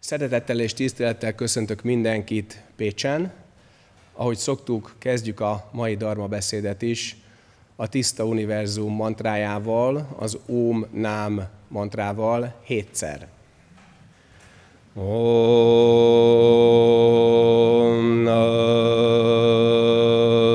Szeretettel és tisztelettel köszöntök mindenkit Pécsen. Ahogy szoktuk, kezdjük a mai Dharma beszédet is a Tiszta Univerzum mantrájával, az OM Nám mantrával hétszer. Om Nam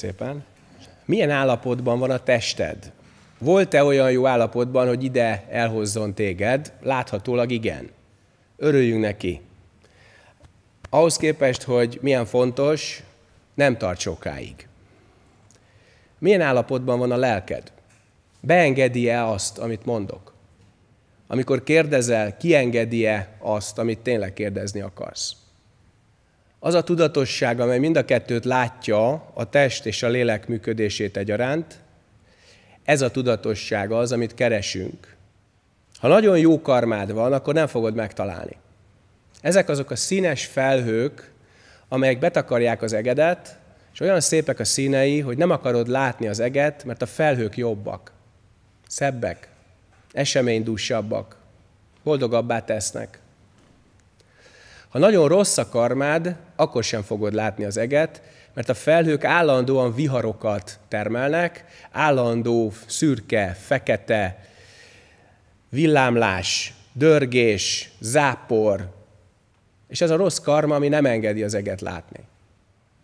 szépen. Milyen állapotban van a tested? Volt-e olyan jó állapotban, hogy ide elhozzon téged? Láthatólag igen. Örüljünk neki. Ahhoz képest, hogy milyen fontos, nem tart sokáig. Milyen állapotban van a lelked? Beengedi-e azt, amit mondok? Amikor kérdezel, kiengedi-e azt, amit tényleg kérdezni akarsz? Az a tudatosság, amely mind a kettőt látja, a test és a lélek működését egyaránt, ez a tudatosság az, amit keresünk. Ha nagyon jó karmád van, akkor nem fogod megtalálni. Ezek azok a színes felhők, amelyek betakarják az egedet, és olyan szépek a színei, hogy nem akarod látni az eget, mert a felhők jobbak, szebbek, eseménydúsabbak, boldogabbá tesznek. Ha nagyon rossz a karmád, akkor sem fogod látni az eget, mert a felhők állandóan viharokat termelnek, állandó szürke, fekete, villámlás, dörgés, zápor, és ez a rossz karma, ami nem engedi az eget látni.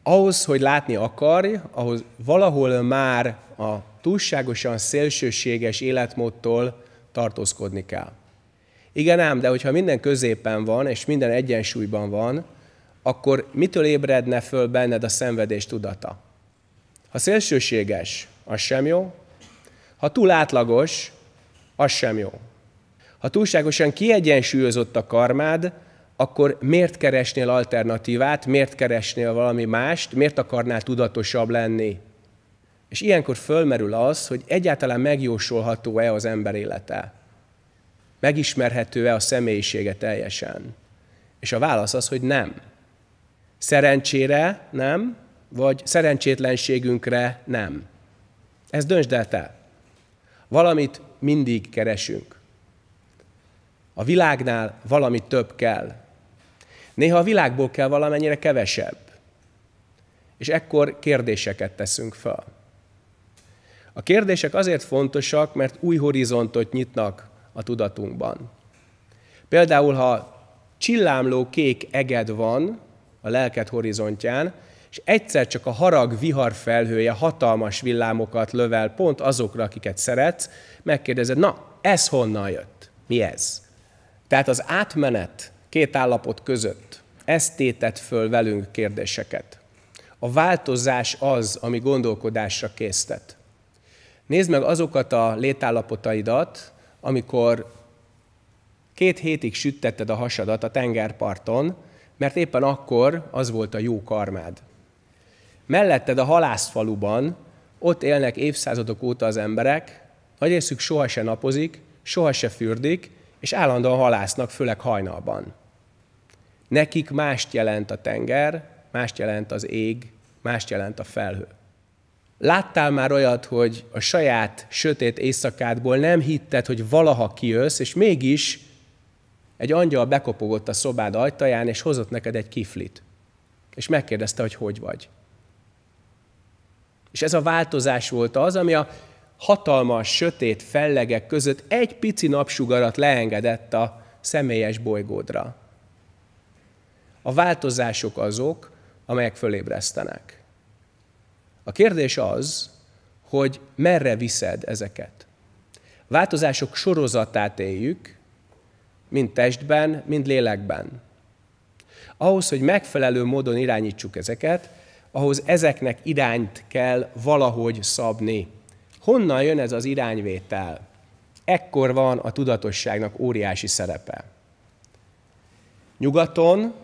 Ahhoz, hogy látni akarj, ahhoz valahol már a túlságosan szélsőséges életmódtól tartózkodni kell. Igen ám, de hogyha minden középen van, és minden egyensúlyban van, akkor mitől ébredne föl benned a szenvedés tudata? Ha szélsőséges, az sem jó. Ha túl átlagos, az sem jó. Ha túlságosan kiegyensúlyozott a karmád, akkor miért keresnél alternatívát, miért keresnél valami mást, miért akarnál tudatosabb lenni? És ilyenkor fölmerül az, hogy egyáltalán megjósolható-e az ember élete? Megismerhető-e a személyisége teljesen? És a válasz az, hogy nem. Szerencsére nem, vagy szerencsétlenségünkre nem. Ez döntsd el te. Valamit mindig keresünk. A világnál valami több kell. Néha a világból kell valamennyire kevesebb. És ekkor kérdéseket teszünk fel. A kérdések azért fontosak, mert új horizontot nyitnak a tudatunkban. Például, ha csillámló kék eged van, a lelked horizontján, és egyszer csak a harag vihar felhője hatalmas villámokat lövel pont azokra, akiket szeretsz, megkérdezed, na, ez honnan jött? Mi ez? Tehát az átmenet két állapot között, ez tétett föl velünk kérdéseket. A változás az, ami gondolkodásra késztet. Nézd meg azokat a létállapotaidat, amikor két hétig süttetted a hasadat a tengerparton, mert éppen akkor az volt a jó karmád. Melletted a halászfaluban, ott élnek évszázadok óta az emberek, nagy részük soha se napozik, soha se fürdik, és állandóan halásznak, főleg hajnalban. Nekik mást jelent a tenger, mást jelent az ég, mást jelent a felhő. Láttál már olyat, hogy a saját sötét éjszakádból nem hitted, hogy valaha kijössz, és mégis egy angyal bekopogott a szobád ajtaján, és hozott neked egy kiflit. És megkérdezte, hogy hogy vagy. És ez a változás volt az, ami a hatalmas, sötét fellegek között egy pici napsugarat leengedett a személyes bolygódra. A változások azok, amelyek fölébresztenek. A kérdés az, hogy merre viszed ezeket. Változások sorozatát éljük, Mind testben, mind lélekben. Ahhoz, hogy megfelelő módon irányítsuk ezeket, ahhoz ezeknek irányt kell valahogy szabni. Honnan jön ez az irányvétel? Ekkor van a tudatosságnak óriási szerepe. Nyugaton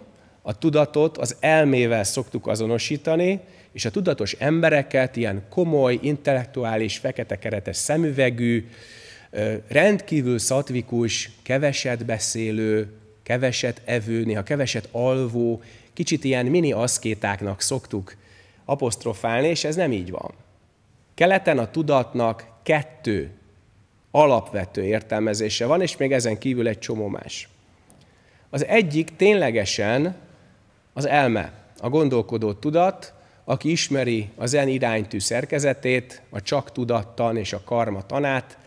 a tudatot az elmével szoktuk azonosítani, és a tudatos embereket ilyen komoly, intellektuális, fekete keretes szemüvegű, rendkívül szatvikus, keveset beszélő, keveset evő, néha keveset alvó, kicsit ilyen mini aszkétáknak szoktuk apostrofálni, és ez nem így van. Keleten a tudatnak kettő alapvető értelmezése van, és még ezen kívül egy csomó más. Az egyik ténylegesen az elme, a gondolkodó tudat, aki ismeri az en iránytű szerkezetét, a csak tudattan és a karma tanát,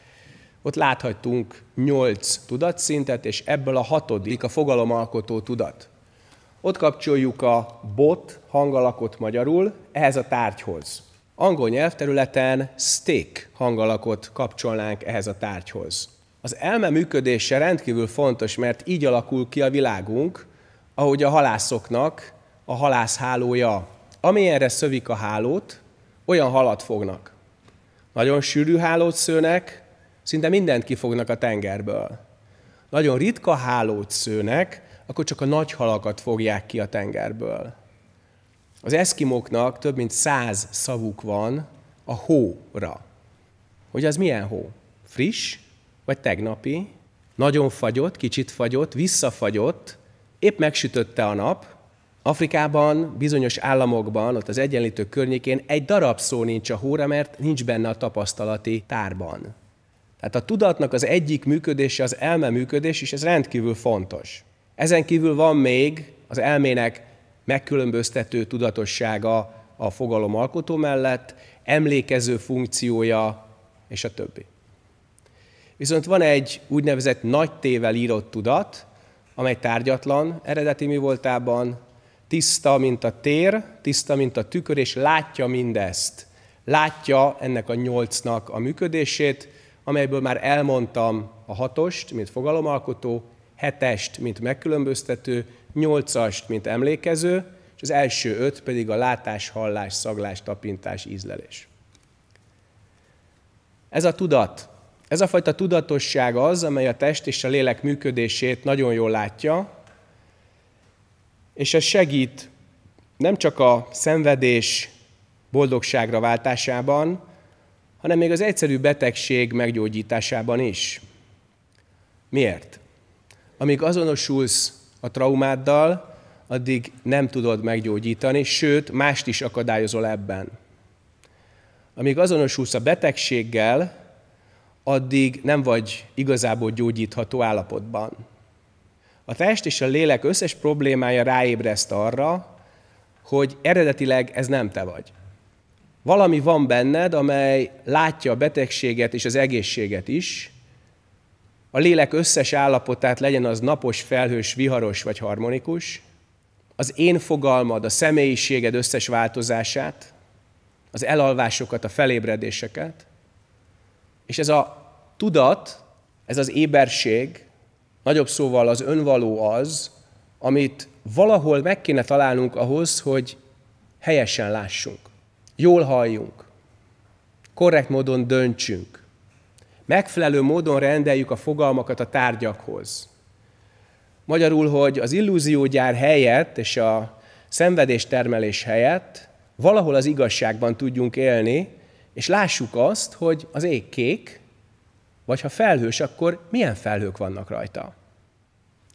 ott láthatunk nyolc tudatszintet, és ebből a hatodik a fogalomalkotó tudat. Ott kapcsoljuk a bot hangalakot magyarul ehhez a tárgyhoz. Angol nyelvterületen stick hangalakot kapcsolnánk ehhez a tárgyhoz. Az elme működése rendkívül fontos, mert így alakul ki a világunk, ahogy a halászoknak a halászhálója. Amilyenre szövik a hálót, olyan halat fognak. Nagyon sűrű hálót szőnek, Szinte mindent kifognak a tengerből. Nagyon ritka hálót szőnek, akkor csak a nagy halakat fogják ki a tengerből. Az eszkimóknak több mint száz szavuk van a hóra. Hogy az milyen hó? Friss, vagy tegnapi, nagyon fagyott, kicsit fagyott, visszafagyott, épp megsütötte a nap. Afrikában, bizonyos államokban, ott az egyenlítő környékén egy darab szó nincs a hóra, mert nincs benne a tapasztalati tárban. Tehát a tudatnak az egyik működése az elme működés, és ez rendkívül fontos. Ezen kívül van még az elmének megkülönböztető tudatossága a fogalom alkotó mellett, emlékező funkciója, és a többi. Viszont van egy úgynevezett nagy tével írott tudat, amely tárgyatlan eredeti mi voltában, tiszta, mint a tér, tiszta, mint a tükör, és látja mindezt. Látja ennek a nyolcnak a működését, amelyből már elmondtam a hatost, mint fogalomalkotó, hetest, mint megkülönböztető, nyolcast, mint emlékező, és az első öt pedig a látás, hallás, szaglás, tapintás, ízlelés. Ez a tudat. Ez a fajta tudatosság az, amely a test és a lélek működését nagyon jól látja, és ez segít nem csak a szenvedés boldogságra váltásában, hanem még az egyszerű betegség meggyógyításában is. Miért? Amíg azonosulsz a traumáddal, addig nem tudod meggyógyítani, sőt, mást is akadályozol ebben. Amíg azonosulsz a betegséggel, addig nem vagy igazából gyógyítható állapotban. A test és a lélek összes problémája ráébreszt arra, hogy eredetileg ez nem te vagy. Valami van benned, amely látja a betegséget és az egészséget is, a lélek összes állapotát legyen az napos, felhős, viharos vagy harmonikus, az én fogalmad, a személyiséged összes változását, az elalvásokat, a felébredéseket, és ez a tudat, ez az éberség, nagyobb szóval az önvaló az, amit valahol meg kéne találnunk ahhoz, hogy helyesen lássunk jól halljunk, korrekt módon döntsünk, megfelelő módon rendeljük a fogalmakat a tárgyakhoz. Magyarul, hogy az illúziógyár helyett és a szenvedéstermelés helyett valahol az igazságban tudjunk élni, és lássuk azt, hogy az ég kék, vagy ha felhős, akkor milyen felhők vannak rajta.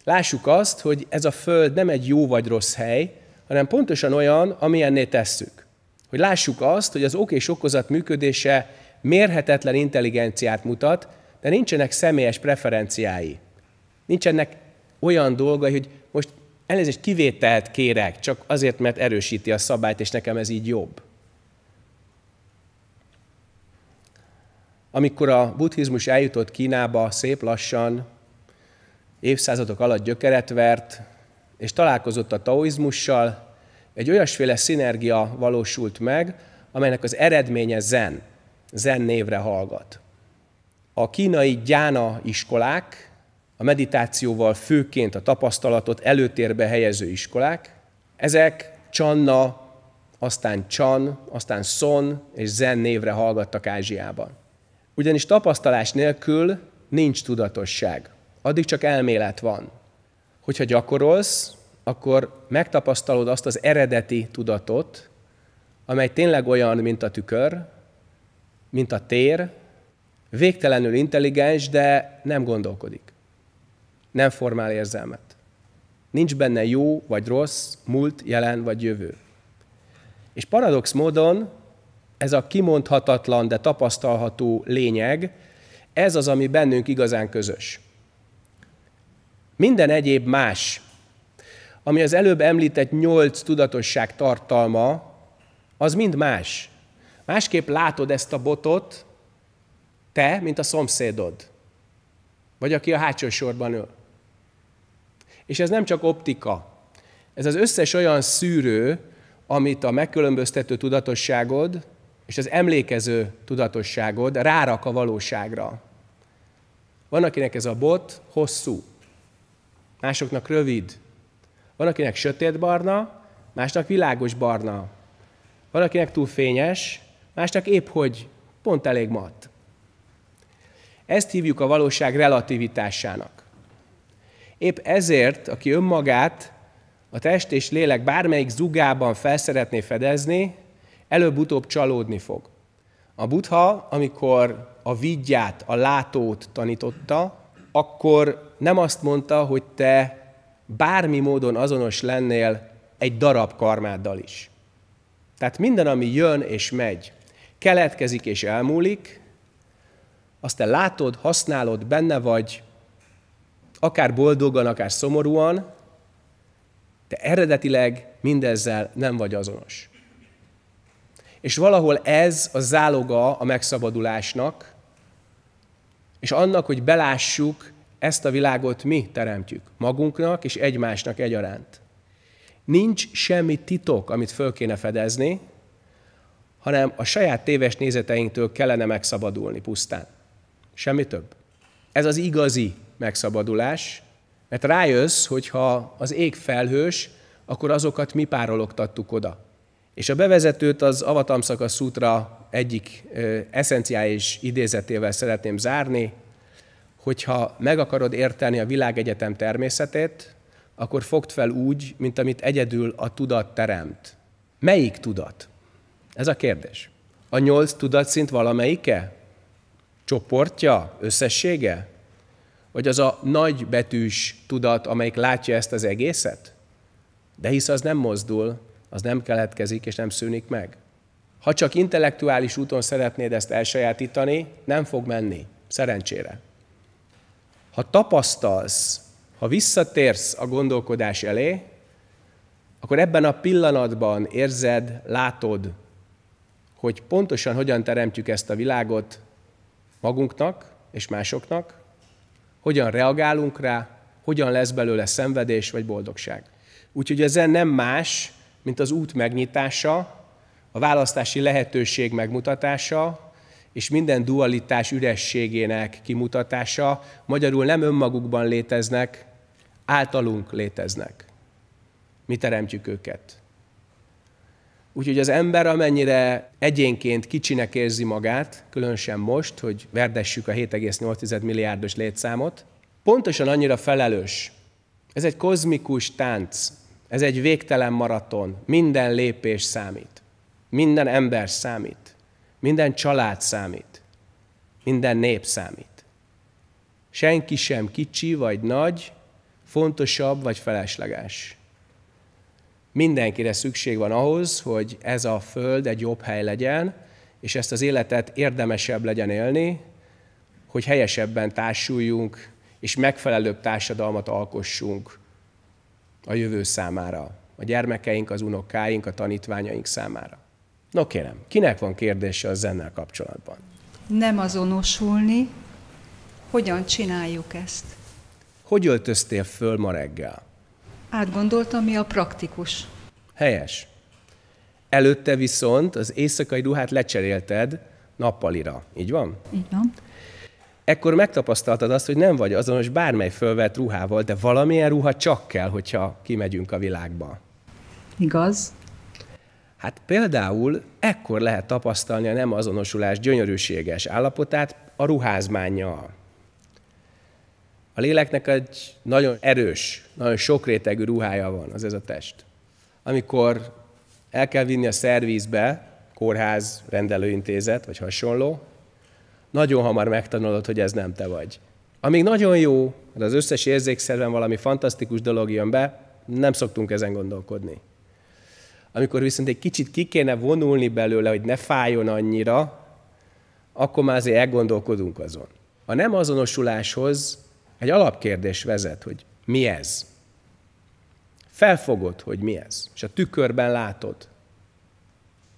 Lássuk azt, hogy ez a föld nem egy jó vagy rossz hely, hanem pontosan olyan, amilyenné tesszük hogy lássuk azt, hogy az ok és okozat működése mérhetetlen intelligenciát mutat, de nincsenek személyes preferenciái. Nincsenek olyan dolgai, hogy most elnézést kivételt kérek, csak azért, mert erősíti a szabályt, és nekem ez így jobb. Amikor a buddhizmus eljutott Kínába szép lassan, évszázadok alatt gyökeret vert, és találkozott a taoizmussal, egy olyasféle szinergia valósult meg, amelynek az eredménye zen, zen névre hallgat. A kínai gyána iskolák, a meditációval főként a tapasztalatot előtérbe helyező iskolák, ezek Csanna, aztán csan, aztán Son és Zen névre hallgattak Ázsiában. Ugyanis tapasztalás nélkül nincs tudatosság. Addig csak elmélet van. Hogyha gyakorolsz, akkor megtapasztalod azt az eredeti tudatot, amely tényleg olyan, mint a tükör, mint a tér, végtelenül intelligens, de nem gondolkodik. Nem formál érzelmet. Nincs benne jó vagy rossz, múlt, jelen vagy jövő. És paradox módon ez a kimondhatatlan, de tapasztalható lényeg, ez az, ami bennünk igazán közös. Minden egyéb más, ami az előbb említett nyolc tudatosság tartalma, az mind más. Másképp látod ezt a botot, te, mint a szomszédod, vagy aki a hátsó sorban ül. És ez nem csak optika. Ez az összes olyan szűrő, amit a megkülönböztető tudatosságod és az emlékező tudatosságod rárak a valóságra. Van, akinek ez a bot hosszú, másoknak rövid, van, akinek sötét barna, másnak világos barna. Van, akinek túl fényes, másnak épp hogy pont elég mat. Ezt hívjuk a valóság relativitásának. Épp ezért, aki önmagát a test és lélek bármelyik zugában felszeretné fedezni, előbb-utóbb csalódni fog. A buddha, amikor a vigyát, a látót tanította, akkor nem azt mondta, hogy te bármi módon azonos lennél egy darab karmáddal is. Tehát minden, ami jön és megy, keletkezik és elmúlik, azt te látod, használod, benne vagy, akár boldogan, akár szomorúan, te eredetileg mindezzel nem vagy azonos. És valahol ez a záloga a megszabadulásnak, és annak, hogy belássuk, ezt a világot mi teremtjük magunknak és egymásnak egyaránt. Nincs semmi titok, amit föl kéne fedezni, hanem a saját téves nézeteinktől kellene megszabadulni pusztán. Semmi több. Ez az igazi megszabadulás, mert rájössz, hogy ha az ég felhős, akkor azokat mi párologtattuk oda. És a bevezetőt az Avatamszakasz útra egyik eszenciális idézetével szeretném zárni, hogyha meg akarod érteni a világegyetem természetét, akkor fogd fel úgy, mint amit egyedül a tudat teremt. Melyik tudat? Ez a kérdés. A nyolc tudatszint valamelyike? Csoportja? Összessége? Vagy az a nagy betűs tudat, amelyik látja ezt az egészet? De hisz az nem mozdul, az nem keletkezik és nem szűnik meg. Ha csak intellektuális úton szeretnéd ezt elsajátítani, nem fog menni. Szerencsére ha tapasztalsz, ha visszatérsz a gondolkodás elé, akkor ebben a pillanatban érzed, látod, hogy pontosan hogyan teremtjük ezt a világot magunknak és másoknak, hogyan reagálunk rá, hogyan lesz belőle szenvedés vagy boldogság. Úgyhogy ez nem más, mint az út megnyitása, a választási lehetőség megmutatása, és minden dualitás ürességének kimutatása, magyarul nem önmagukban léteznek, általunk léteznek. Mi teremtjük őket. Úgyhogy az ember amennyire egyénként kicsinek érzi magát, különösen most, hogy verdessük a 7,8 milliárdos létszámot, pontosan annyira felelős. Ez egy kozmikus tánc, ez egy végtelen maraton, minden lépés számít, minden ember számít. Minden család számít. Minden nép számít. Senki sem kicsi vagy nagy, fontosabb vagy felesleges. Mindenkire szükség van ahhoz, hogy ez a föld egy jobb hely legyen, és ezt az életet érdemesebb legyen élni, hogy helyesebben társuljunk, és megfelelőbb társadalmat alkossunk a jövő számára, a gyermekeink, az unokáink, a tanítványaink számára. No kérem, kinek van kérdése a zennel kapcsolatban? Nem azonosulni, hogyan csináljuk ezt? Hogy öltöztél föl ma reggel? Átgondoltam, mi a praktikus. Helyes. Előtte viszont az éjszakai ruhát lecserélted nappalira, így van? Így van. Ekkor megtapasztaltad azt, hogy nem vagy azonos bármely fölvett ruhával, de valamilyen ruha csak kell, hogyha kimegyünk a világba. Igaz? Hát például ekkor lehet tapasztalni a nem azonosulás gyönyörűséges állapotát a ruházmánya. A léleknek egy nagyon erős, nagyon sokrétegű ruhája van, az ez a test. Amikor el kell vinni a szervízbe, kórház, rendelőintézet vagy hasonló, nagyon hamar megtanulod, hogy ez nem te vagy. Amíg nagyon jó, az összes érzékszerven valami fantasztikus dolog jön be, nem szoktunk ezen gondolkodni. Amikor viszont egy kicsit ki kéne vonulni belőle, hogy ne fájjon annyira, akkor már azért elgondolkodunk azon. A nem azonosuláshoz egy alapkérdés vezet, hogy mi ez? Felfogod, hogy mi ez, és a tükörben látod.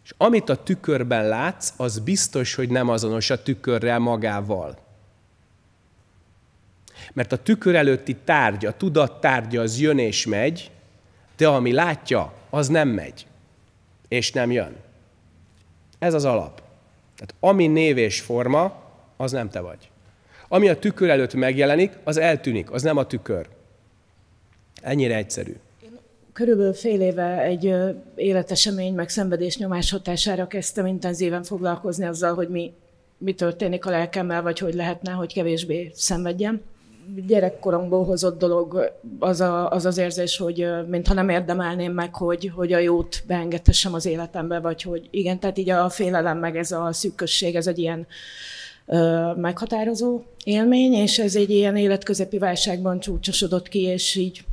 És amit a tükörben látsz, az biztos, hogy nem azonos a tükörrel magával. Mert a tükör előtti tárgy, a tudattárgya az jön és megy, de ami látja, az nem megy, és nem jön. Ez az alap. Tehát ami név és forma, az nem te vagy. Ami a tükör előtt megjelenik, az eltűnik, az nem a tükör. Ennyire egyszerű. körülbelül fél éve egy életesemény, meg szenvedés nyomás hatására kezdtem intenzíven foglalkozni azzal, hogy mi, mi történik a lelkemmel, vagy hogy lehetne, hogy kevésbé szenvedjem gyerekkoromból hozott dolog az, a, az az érzés, hogy mintha nem érdemelném meg, hogy, hogy a jót beengedhessem az életembe, vagy hogy igen, tehát így a félelem meg ez a szűkösség, ez egy ilyen ö, meghatározó élmény, és ez egy ilyen életközepi válságban csúcsosodott ki, és így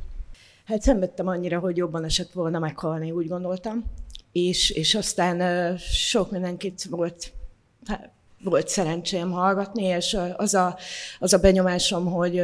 hát szenvedtem annyira, hogy jobban esett volna meghalni, úgy gondoltam. És, és aztán ö, sok mindenkit volt hát, volt szerencsém hallgatni, és az a, az a benyomásom, hogy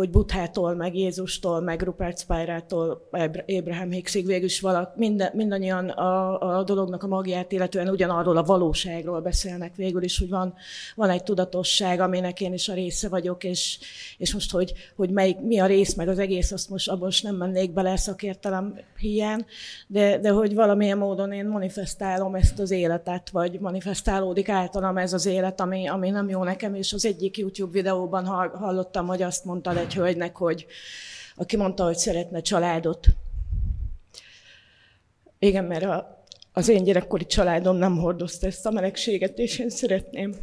hogy Buthától, meg Jézustól, meg Rupert Spirától, Abraham Hicksig végül is valak, minden, mindannyian a, a dolognak a magját, illetően ugyanarról a valóságról beszélnek végül is, hogy van, van egy tudatosság, aminek én is a része vagyok, és, és most, hogy, hogy melyik, mi a rész, meg az egész, azt most abban most nem mennék bele szakértelem hiány, de, de hogy valamilyen módon én manifestálom ezt az életet, vagy manifestálódik általam ez az élet, ami, ami nem jó nekem, és az egyik YouTube videóban hallottam, hogy azt mondta egy egy hölgynek, hogy aki mondta, hogy szeretne családot. Igen, mert a, az én gyerekkori családom nem hordozta ezt a melegséget, és én szeretném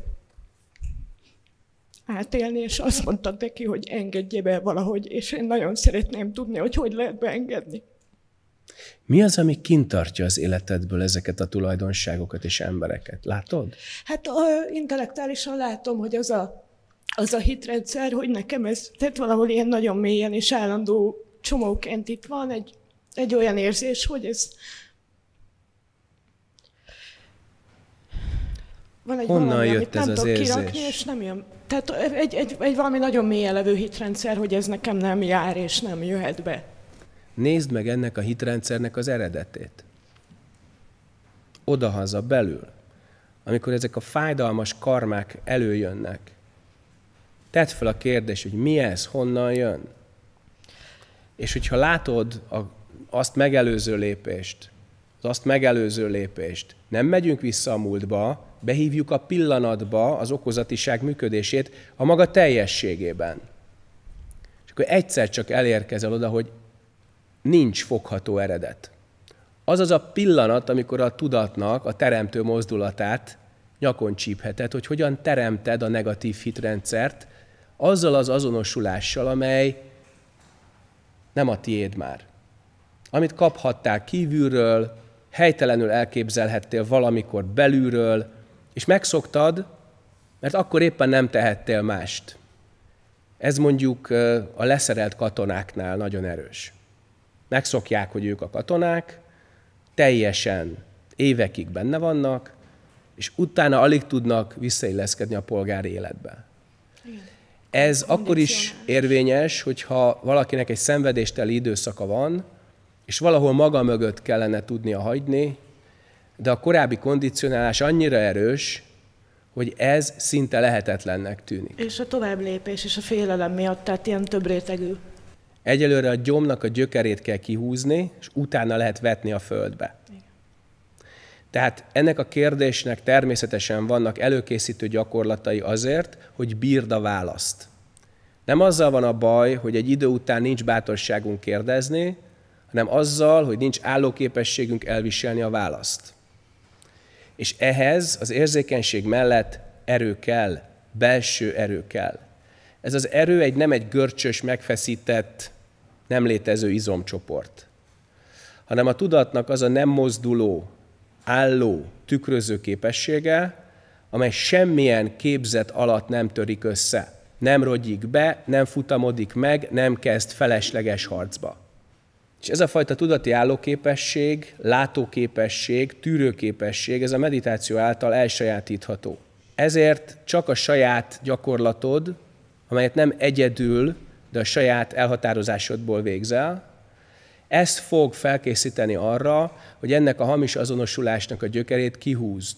átélni, és azt mondta neki, hogy engedje be valahogy, és én nagyon szeretném tudni, hogy hogy lehet beengedni. Mi az, ami kintartja az életedből ezeket a tulajdonságokat és embereket? Látod? Hát intellektuálisan látom, hogy az a az a hitrendszer, hogy nekem ez, tehát valahol ilyen nagyon mélyen és állandó csomóként itt van, egy, egy olyan érzés, hogy ez van egy Honnan valami, jött amit ez nem az tudok érzés? kirakni, és nem jön. Tehát egy, egy, egy valami nagyon mélyen levő hitrendszer, hogy ez nekem nem jár, és nem jöhet be. Nézd meg ennek a hitrendszernek az eredetét. Odahaza, belül. Amikor ezek a fájdalmas karmák előjönnek, Tedd fel a kérdést, hogy mi ez, honnan jön. És hogyha látod a, azt megelőző lépést, az azt megelőző lépést, nem megyünk vissza a múltba, behívjuk a pillanatba az okozatiság működését a maga teljességében. És akkor egyszer csak elérkezel oda, hogy nincs fogható eredet. Az az a pillanat, amikor a tudatnak a teremtő mozdulatát nyakon csípheted, hogy hogyan teremted a negatív hitrendszert, azzal az azonosulással, amely nem a tiéd már. Amit kaphattál kívülről, helytelenül elképzelhettél valamikor belülről, és megszoktad, mert akkor éppen nem tehettél mást. Ez mondjuk a leszerelt katonáknál nagyon erős. Megszokják, hogy ők a katonák, teljesen évekig benne vannak, és utána alig tudnak visszailleszkedni a polgári életbe. Igen. Ez akkor is érvényes, hogyha valakinek egy szenvedésteli időszaka van, és valahol maga mögött kellene tudnia hagyni, de a korábbi kondicionálás annyira erős, hogy ez szinte lehetetlennek tűnik. És a tovább lépés és a félelem miatt, tehát ilyen több rétegű. Egyelőre a gyomnak a gyökerét kell kihúzni, és utána lehet vetni a földbe. Tehát ennek a kérdésnek természetesen vannak előkészítő gyakorlatai azért, hogy bírd a választ. Nem azzal van a baj, hogy egy idő után nincs bátorságunk kérdezni, hanem azzal, hogy nincs állóképességünk elviselni a választ. És ehhez az érzékenység mellett erő kell, belső erő kell. Ez az erő egy nem egy görcsös, megfeszített, nem létező izomcsoport, hanem a tudatnak az a nem mozduló, álló tükröző képessége, amely semmilyen képzet alatt nem törik össze. Nem rogyik be, nem futamodik meg, nem kezd felesleges harcba. És ez a fajta tudati állóképesség, látóképesség, tűrőképesség, ez a meditáció által elsajátítható. Ezért csak a saját gyakorlatod, amelyet nem egyedül, de a saját elhatározásodból végzel, ez fog felkészíteni arra, hogy ennek a hamis azonosulásnak a gyökerét kihúzd.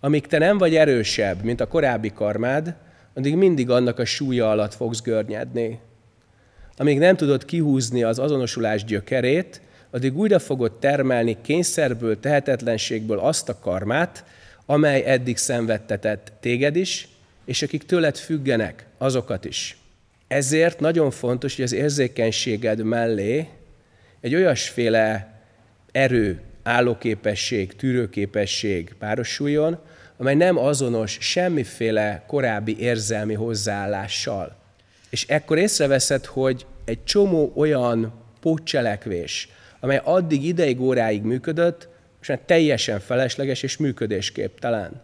Amíg te nem vagy erősebb, mint a korábbi karmád, addig mindig annak a súlya alatt fogsz görnyedni. Amíg nem tudod kihúzni az azonosulás gyökerét, addig újra fogod termelni kényszerből, tehetetlenségből azt a karmát, amely eddig szenvedtetett téged is, és akik tőled függenek, azokat is. Ezért nagyon fontos, hogy az érzékenységed mellé egy olyasféle erő, állóképesség, tűrőképesség párosuljon, amely nem azonos semmiféle korábbi érzelmi hozzáállással. És ekkor észreveszed, hogy egy csomó olyan pótcselekvés, amely addig ideig óráig működött, és már teljesen felesleges és működésképtelen.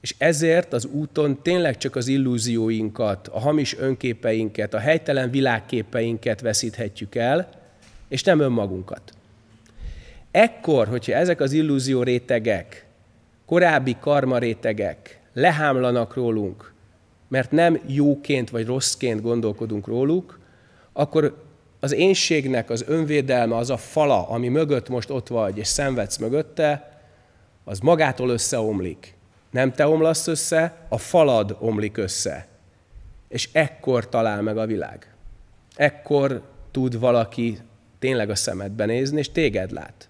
És ezért az úton tényleg csak az illúzióinkat, a hamis önképeinket, a helytelen világképeinket veszíthetjük el, és nem önmagunkat. Ekkor, hogyha ezek az illúzió rétegek, korábbi karma rétegek lehámlanak rólunk, mert nem jóként vagy rosszként gondolkodunk róluk, akkor az énségnek az önvédelme, az a fala, ami mögött most ott vagy, és szenvedsz mögötte, az magától összeomlik. Nem te omlasz össze, a falad omlik össze. És ekkor talál meg a világ. Ekkor tud valaki tényleg a szemedbe nézni, és téged lát.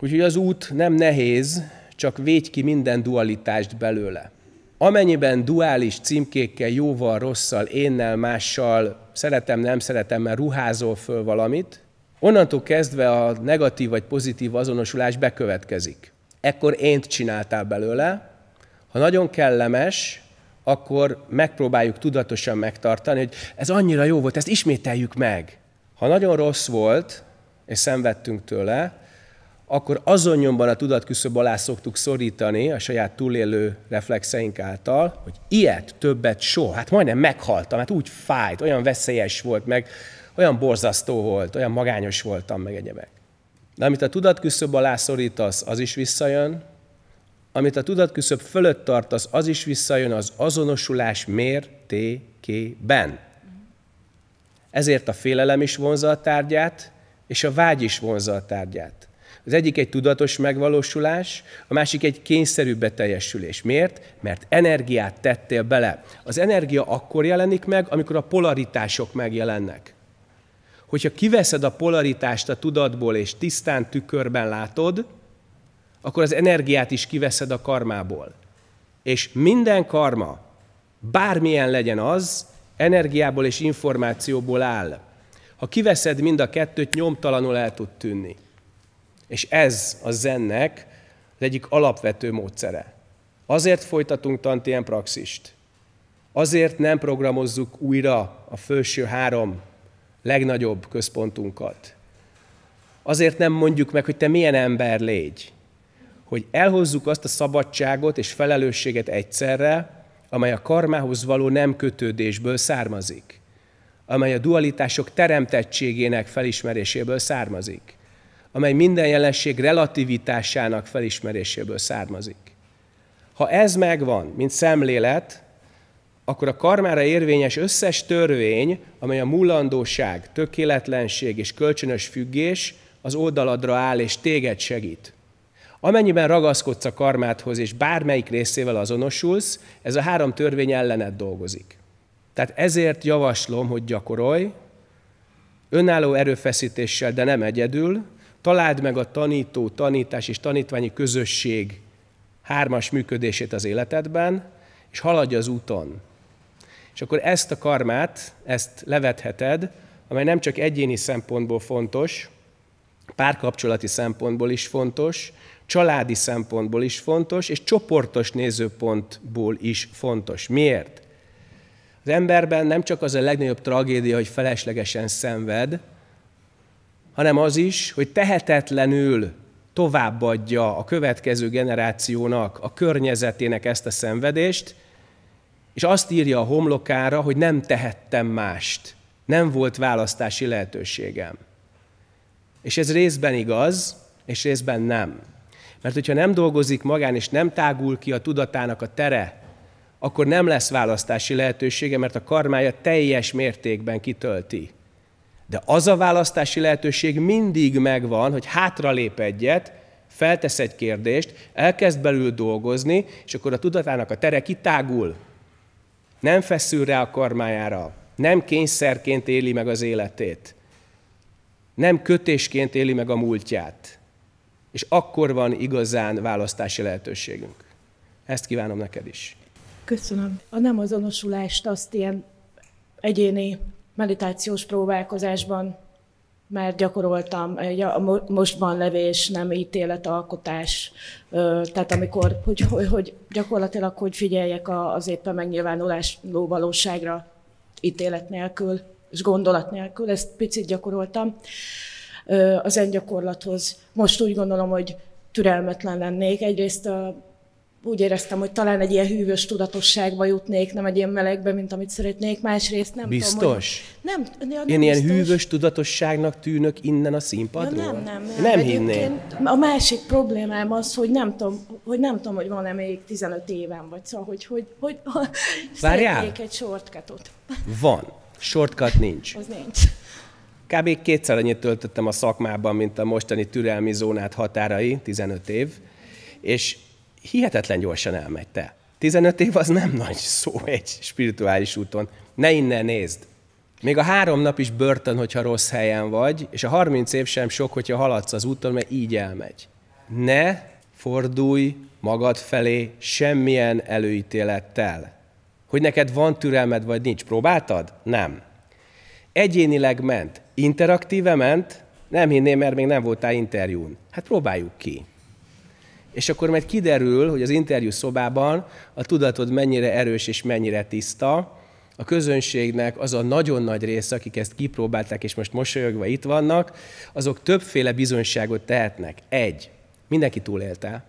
Úgyhogy az út nem nehéz, csak védj ki minden dualitást belőle. Amennyiben duális címkékkel, jóval, rosszal, énnel, mással, szeretem, nem szeretem, mert ruházol föl valamit, onnantól kezdve a negatív vagy pozitív azonosulás bekövetkezik. Ekkor ént csináltál belőle, ha nagyon kellemes, akkor megpróbáljuk tudatosan megtartani, hogy ez annyira jó volt, ezt ismételjük meg. Ha nagyon rossz volt, és szenvedtünk tőle, akkor azon nyomban a tudatküszöb alá szoktuk szorítani a saját túlélő reflexeink által, hogy ilyet többet soha, hát majdnem meghaltam, hát úgy fájt, olyan veszélyes volt, meg olyan borzasztó volt, olyan magányos voltam, meg egyebek. De amit a tudatküszöb alá szorítasz, az is visszajön, amit a tudatküszöb fölött tartasz, az is visszajön az azonosulás mértékében. Ezért a félelem is vonza a tárgyát, és a vágy is vonza a tárgyát. Az egyik egy tudatos megvalósulás, a másik egy kényszerű beteljesülés. Miért? Mert energiát tettél bele. Az energia akkor jelenik meg, amikor a polaritások megjelennek. Hogyha kiveszed a polaritást a tudatból és tisztán tükörben látod, akkor az energiát is kiveszed a karmából. És minden karma, bármilyen legyen az, energiából és információból áll. Ha kiveszed mind a kettőt, nyomtalanul el tud tűnni. És ez a zennek az egyik alapvető módszere. Azért folytatunk tantien praxist. Azért nem programozzuk újra a felső három legnagyobb központunkat. Azért nem mondjuk meg, hogy te milyen ember légy. Hogy elhozzuk azt a szabadságot és felelősséget egyszerre, amely a karmához való nem kötődésből származik, amely a dualitások teremtettségének felismeréséből származik, amely minden jelenség relativitásának felismeréséből származik. Ha ez megvan, mint szemlélet, akkor a karmára érvényes összes törvény, amely a mulandóság, tökéletlenség és kölcsönös függés az oldaladra áll és téged segít. Amennyiben ragaszkodsz a karmádhoz, és bármelyik részével azonosulsz, ez a három törvény ellened dolgozik. Tehát ezért javaslom, hogy gyakorolj, önálló erőfeszítéssel, de nem egyedül, találd meg a tanító, tanítás és tanítványi közösség hármas működését az életedben, és haladj az úton. És akkor ezt a karmát, ezt levetheted, amely nem csak egyéni szempontból fontos, párkapcsolati szempontból is fontos, családi szempontból is fontos, és csoportos nézőpontból is fontos. Miért? Az emberben nem csak az a legnagyobb tragédia, hogy feleslegesen szenved, hanem az is, hogy tehetetlenül továbbadja a következő generációnak, a környezetének ezt a szenvedést, és azt írja a homlokára, hogy nem tehettem mást, nem volt választási lehetőségem. És ez részben igaz, és részben nem. Mert hogyha nem dolgozik magán, és nem tágul ki a tudatának a tere, akkor nem lesz választási lehetősége, mert a karmája teljes mértékben kitölti. De az a választási lehetőség mindig megvan, hogy hátralép egyet, feltesz egy kérdést, elkezd belül dolgozni, és akkor a tudatának a tere kitágul. Nem feszül rá a karmájára, nem kényszerként éli meg az életét, nem kötésként éli meg a múltját. És akkor van igazán választási lehetőségünk. Ezt kívánom neked is. Köszönöm. A nem azonosulást azt ilyen egyéni meditációs próbálkozásban már gyakoroltam, a mostban levés, nem ítélet alkotás, tehát amikor, hogy, hogy, hogy gyakorlatilag hogy figyeljek az éppen megnyilvánuló valóságra ítélet nélkül és gondolat nélkül, ezt picit gyakoroltam az engyakorlathoz. Most úgy gondolom, hogy türelmetlen lennék. Egyrészt a, úgy éreztem, hogy talán egy ilyen hűvös tudatosságba jutnék, nem egy ilyen melegbe, mint amit szeretnék. Másrészt nem biztos? Tudom, hogy... Nem, ja, nem Én ilyen hűvös tudatosságnak tűnök innen a színpadról? Ja, nem, nem, nem. Nem hinném. A másik problémám az, hogy nem tudom, hogy, nem tudom, hogy van-e még 15 évem, vagy szóval, hogy, hogy, hogy Várjál. szeretnék egy shortcutot. Van. Shortcut nincs. Az nincs. Kb. kétszer annyit töltöttem a szakmában, mint a mostani türelmi zónát határai, 15 év, és hihetetlen gyorsan elmegy te. 15 év az nem nagy szó egy spirituális úton. Ne innen nézd. Még a három nap is börtön, hogyha rossz helyen vagy, és a 30 év sem sok, hogyha haladsz az úton, mert így elmegy. Ne fordulj magad felé semmilyen előítélettel. Hogy neked van türelmed, vagy nincs. Próbáltad? Nem. Egyénileg ment. Interaktíve ment, nem hinném, mert még nem voltál interjún. Hát próbáljuk ki. És akkor majd kiderül, hogy az interjú szobában a tudatod mennyire erős és mennyire tiszta, a közönségnek az a nagyon nagy része, akik ezt kipróbálták, és most mosolyogva itt vannak, azok többféle bizonyságot tehetnek. Egy, mindenki túlélte.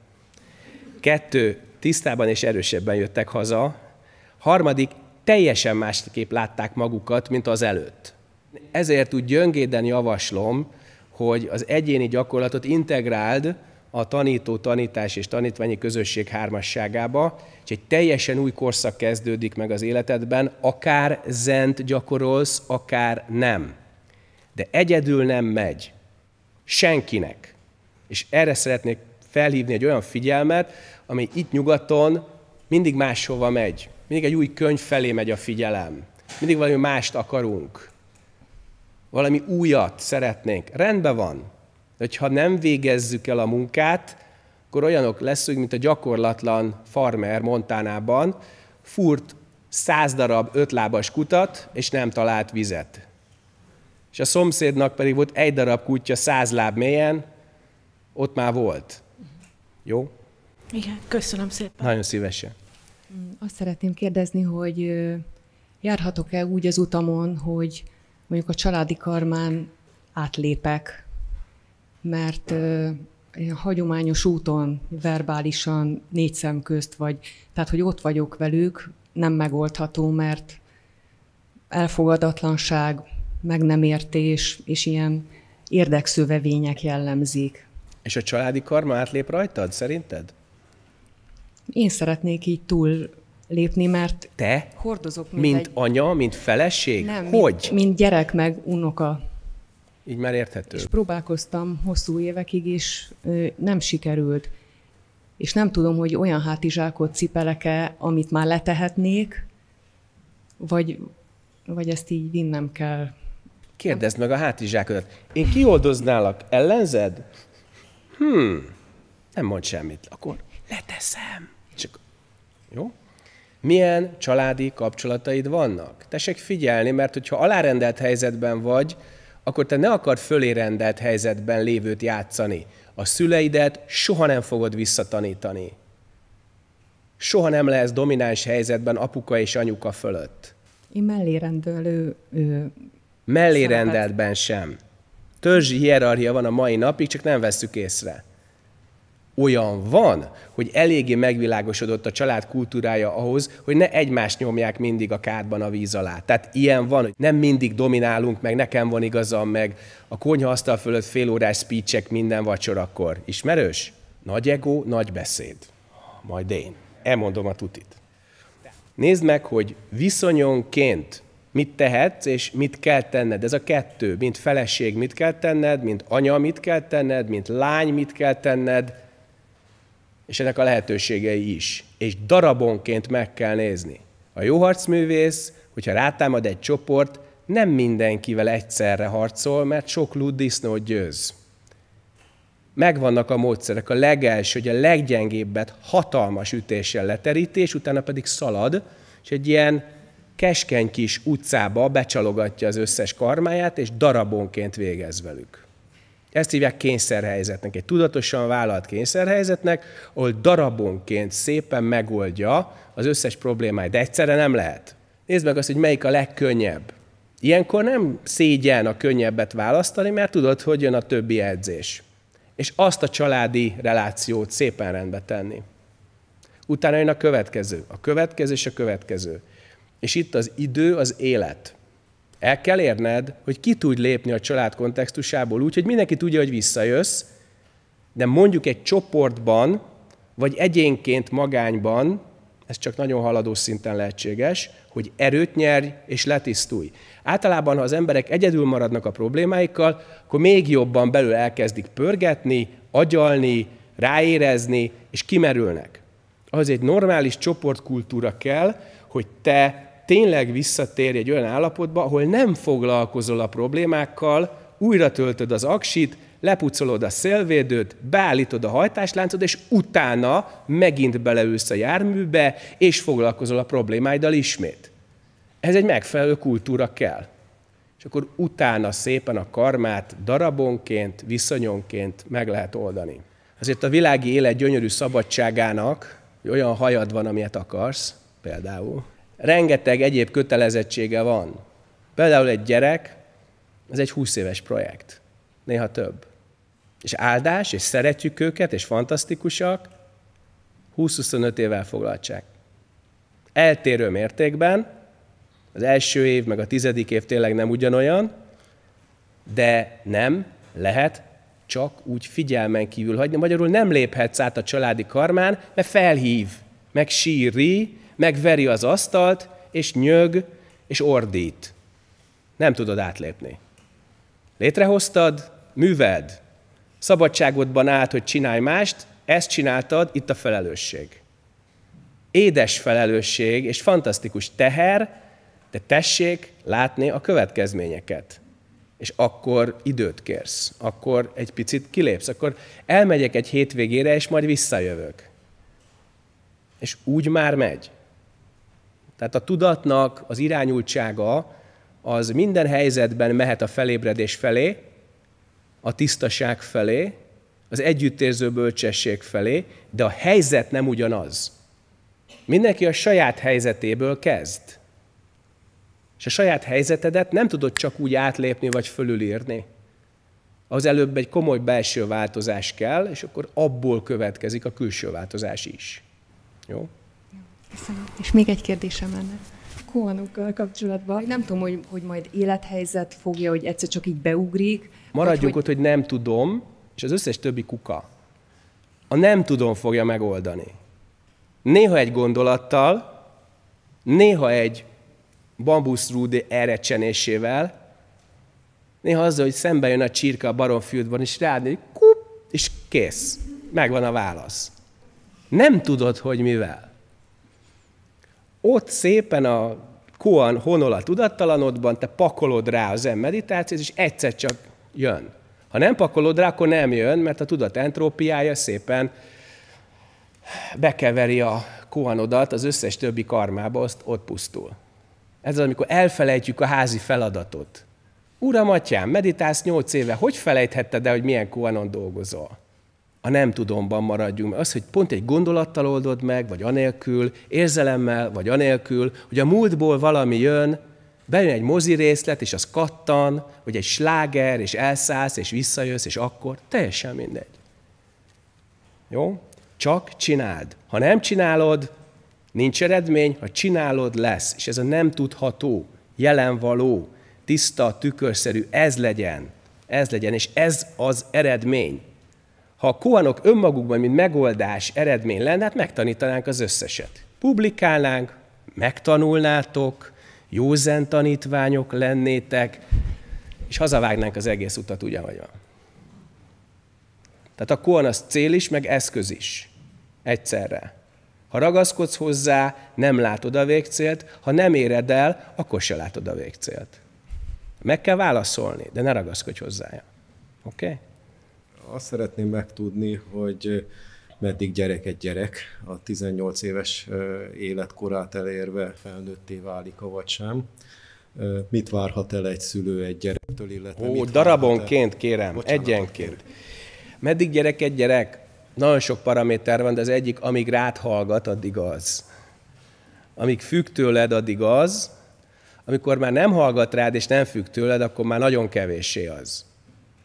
Kettő, tisztában és erősebben jöttek haza. Harmadik, teljesen másképp látták magukat, mint az előtt. Ezért úgy gyöngéden javaslom, hogy az egyéni gyakorlatot integráld a tanító, tanítás és tanítványi közösség hármasságába, és egy teljesen új korszak kezdődik meg az életedben, akár zent gyakorolsz, akár nem. De egyedül nem megy. Senkinek. És erre szeretnék felhívni egy olyan figyelmet, ami itt nyugaton mindig máshova megy mindig egy új könyv felé megy a figyelem. Mindig valami mást akarunk. Valami újat szeretnénk. Rendben van. De ha nem végezzük el a munkát, akkor olyanok leszünk, mint a gyakorlatlan farmer Montánában, furt száz darab ötlábas kutat, és nem talált vizet. És a szomszédnak pedig volt egy darab kutya száz láb mélyen, ott már volt. Jó? Igen, köszönöm szépen. Nagyon szívesen. Hm, azt szeretném kérdezni, hogy járhatok-e úgy az utamon, hogy mondjuk a családi karmán átlépek, mert a hagyományos úton, verbálisan, négy szem közt vagy, tehát hogy ott vagyok velük, nem megoldható, mert elfogadatlanság, meg nem értés, és ilyen érdekszövevények jellemzik. És a családi karma átlép rajtad, szerinted? Én szeretnék így túl lépni, mert Te? hordozok mint, mint egy... anya, mint feleség? Nem, Hogy? Mint, mint gyerek meg unoka. Így már érthető. És próbálkoztam hosszú évekig, és nem sikerült. És nem tudom, hogy olyan hátizsákot cipeleke, amit már letehetnék, vagy, vagy ezt így vinnem kell. Kérdezd meg a hátizsákodat. Én kioldoználak, ellenzed? Hmm, nem mond semmit. Akkor leteszem. Csak, jó? Milyen családi kapcsolataid vannak? Tessék figyelni, mert hogyha alárendelt helyzetben vagy, akkor te ne akar fölé rendelt helyzetben lévőt játszani. A szüleidet soha nem fogod visszatanítani. Soha nem lesz domináns helyzetben apuka és anyuka fölött. Én mellérendelő... Ő... Mellérendeltben sem. Törzsi hierarchia van a mai napig, csak nem vesszük észre olyan van, hogy eléggé megvilágosodott a család kultúrája ahhoz, hogy ne egymást nyomják mindig a kádban a víz alá. Tehát ilyen van, hogy nem mindig dominálunk, meg nekem van igazam, meg a konyhaasztal fölött fél félórás speechek minden vacsorakor. Ismerős? Nagy ego, nagy beszéd. Majd én. Elmondom a tutit. Nézd meg, hogy viszonyonként mit tehetsz, és mit kell tenned. Ez a kettő, mint feleség mit kell tenned, mint anya mit kell tenned, mint lány mit kell tenned, és ennek a lehetőségei is. És darabonként meg kell nézni. A jó harcművész, hogyha rátámad egy csoport, nem mindenkivel egyszerre harcol, mert sok lúd disznót győz. Megvannak a módszerek. A legelső, hogy a leggyengébbet hatalmas ütéssel leterítés, utána pedig szalad, és egy ilyen keskeny kis utcába becsalogatja az összes karmáját, és darabonként végez velük. Ezt hívják kényszerhelyzetnek, egy tudatosan vállalt kényszerhelyzetnek, ahol darabonként szépen megoldja az összes problémáit, de egyszerre nem lehet. Nézd meg azt, hogy melyik a legkönnyebb. Ilyenkor nem szégyen a könnyebbet választani, mert tudod, hogy jön a többi edzés. És azt a családi relációt szépen rendbe tenni. Utána jön a következő, a következő és a következő. És itt az idő, az élet. El kell érned, hogy ki tudj lépni a család kontextusából úgy, hogy mindenki tudja, hogy visszajössz, de mondjuk egy csoportban, vagy egyénként magányban, ez csak nagyon haladó szinten lehetséges, hogy erőt nyerj és letisztulj. Általában, ha az emberek egyedül maradnak a problémáikkal, akkor még jobban belül elkezdik pörgetni, agyalni, ráérezni, és kimerülnek. Az egy normális csoportkultúra kell, hogy te tényleg visszatérj egy olyan állapotba, ahol nem foglalkozol a problémákkal, újra töltöd az aksit, lepucolod a szélvédőt, beállítod a hajtásláncod, és utána megint beleülsz a járműbe, és foglalkozol a problémáiddal ismét. Ez egy megfelelő kultúra kell. És akkor utána szépen a karmát darabonként, viszonyonként meg lehet oldani. Azért a világi élet gyönyörű szabadságának, hogy olyan hajad van, amilyet akarsz, például, rengeteg egyéb kötelezettsége van. Például egy gyerek, ez egy 20 éves projekt, néha több. És áldás, és szeretjük őket, és fantasztikusak, 20-25 évvel foglaltság. Eltérő mértékben, az első év, meg a tizedik év tényleg nem ugyanolyan, de nem lehet csak úgy figyelmen kívül hagyni. Magyarul nem léphetsz át a családi karmán, mert felhív, meg síri, megveri az asztalt, és nyög, és ordít. Nem tudod átlépni. Létrehoztad, műveld. Szabadságodban állt, hogy csinálj mást, ezt csináltad, itt a felelősség. Édes felelősség és fantasztikus teher, de tessék látni a következményeket. És akkor időt kérsz, akkor egy picit kilépsz, akkor elmegyek egy hétvégére, és majd visszajövök. És úgy már megy. Tehát a tudatnak az irányultsága az minden helyzetben mehet a felébredés felé, a tisztaság felé, az együttérző bölcsesség felé, de a helyzet nem ugyanaz. Mindenki a saját helyzetéből kezd. És a saját helyzetedet nem tudod csak úgy átlépni vagy fölülírni. Az előbb egy komoly belső változás kell, és akkor abból következik a külső változás is. Jó? Köszönöm. És még egy kérdésem lenne. Kóanukkal kapcsolatban. Nem tudom, hogy, hogy majd élethelyzet fogja, hogy egyszer csak így beugrik. Maradjunk hogy... ott, hogy nem tudom, és az összes többi kuka. A nem tudom fogja megoldani. Néha egy gondolattal, néha egy bambuszrúd elrecsenésével, néha azzal, hogy szembe jön a csirka a baromfűtban, és rád kup, és kész. Megvan a válasz. Nem tudod, hogy mivel ott szépen a koan a tudattalanodban, te pakolod rá az meditációt, és egyszer csak jön. Ha nem pakolod rá, akkor nem jön, mert a tudat entrópiája szépen bekeveri a kohanodat az összes többi karmába, azt ott pusztul. Ez az, amikor elfelejtjük a házi feladatot. Uram, atyám, meditálsz nyolc éve, hogy felejthetted el, hogy milyen kohanon dolgozol? a nem tudomban maradjunk. Az, hogy pont egy gondolattal oldod meg, vagy anélkül, érzelemmel, vagy anélkül, hogy a múltból valami jön, bejön egy mozi részlet, és az kattan, vagy egy sláger, és elszállsz, és visszajössz, és akkor, teljesen mindegy. Jó? Csak csináld. Ha nem csinálod, nincs eredmény, ha csinálod, lesz. És ez a nem tudható, jelen való, tiszta, tükörszerű, ez legyen. Ez legyen, és ez az eredmény. Ha a koanok önmagukban, mint megoldás eredmény lenne, hát megtanítanánk az összeset. Publikálnánk, megtanulnátok, józen tanítványok lennétek, és hazavágnánk az egész utat ugyanolyan. van. Tehát a koan az cél is, meg eszköz is. Egyszerre. Ha ragaszkodsz hozzá, nem látod a végcélt, ha nem éred el, akkor se látod a végcélt. Meg kell válaszolni, de ne ragaszkodj hozzája. Oké? Okay? azt szeretném megtudni, hogy meddig gyerek egy gyerek, a 18 éves életkorát elérve felnőtté válik, vagy sem. Mit várhat el egy szülő egy gyerektől, illetve Ó, darabonként el... kérem, Bocsánat, egyenként. Meddig gyerek egy gyerek? Nagyon sok paraméter van, de az egyik, amíg rád hallgat, addig az. Amíg függ tőled, addig az. Amikor már nem hallgat rád, és nem függ tőled, akkor már nagyon kevéssé az.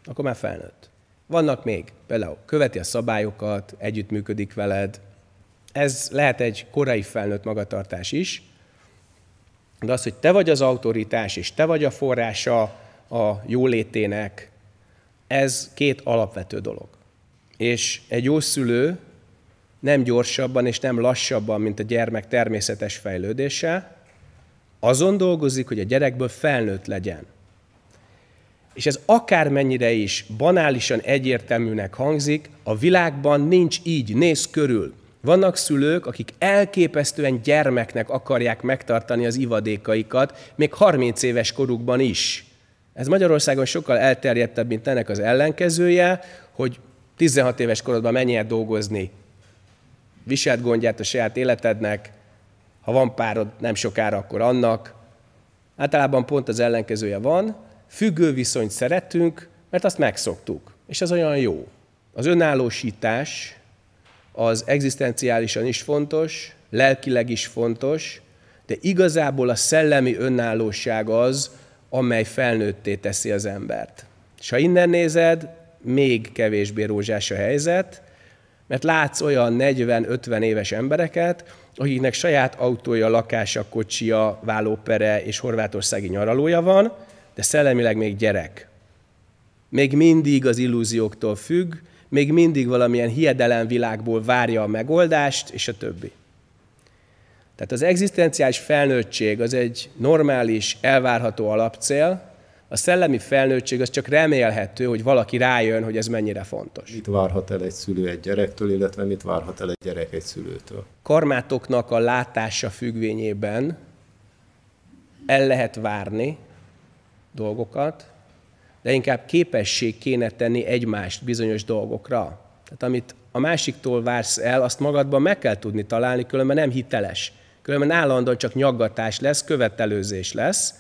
Akkor már felnőtt. Vannak még, például követi a szabályokat, együttműködik veled. Ez lehet egy korai felnőtt magatartás is, de az, hogy te vagy az autoritás, és te vagy a forrása a jólétének, ez két alapvető dolog. És egy jó szülő nem gyorsabban és nem lassabban, mint a gyermek természetes fejlődése, azon dolgozik, hogy a gyerekből felnőtt legyen és ez akármennyire is banálisan egyértelműnek hangzik, a világban nincs így, néz körül. Vannak szülők, akik elképesztően gyermeknek akarják megtartani az ivadékaikat, még 30 éves korukban is. Ez Magyarországon sokkal elterjedtebb, mint ennek az ellenkezője, hogy 16 éves korodban menj dolgozni, viselt gondját a saját életednek, ha van párod nem sokára, akkor annak. Általában pont az ellenkezője van, függő viszonyt szeretünk, mert azt megszoktuk, és ez olyan jó. Az önállósítás az egzisztenciálisan is fontos, lelkileg is fontos, de igazából a szellemi önállóság az, amely felnőtté teszi az embert. És ha innen nézed, még kevésbé rózsás a helyzet, mert látsz olyan 40-50 éves embereket, akiknek saját autója, lakása, kocsia, vállópere és horvátországi nyaralója van, de szellemileg még gyerek. Még mindig az illúzióktól függ, még mindig valamilyen hiedelemvilágból várja a megoldást, és a többi. Tehát az egzisztenciális felnőttség az egy normális, elvárható alapcél, a szellemi felnőttség az csak remélhető, hogy valaki rájön, hogy ez mennyire fontos. Mit várhat el egy szülő egy gyerektől, illetve mit várhat el egy gyerek egy szülőtől? Karmátoknak a látása függvényében el lehet várni, dolgokat, de inkább képesség kéne tenni egymást bizonyos dolgokra. Tehát amit a másiktól vársz el, azt magadban meg kell tudni találni, különben nem hiteles. Különben állandóan csak nyaggatás lesz, követelőzés lesz.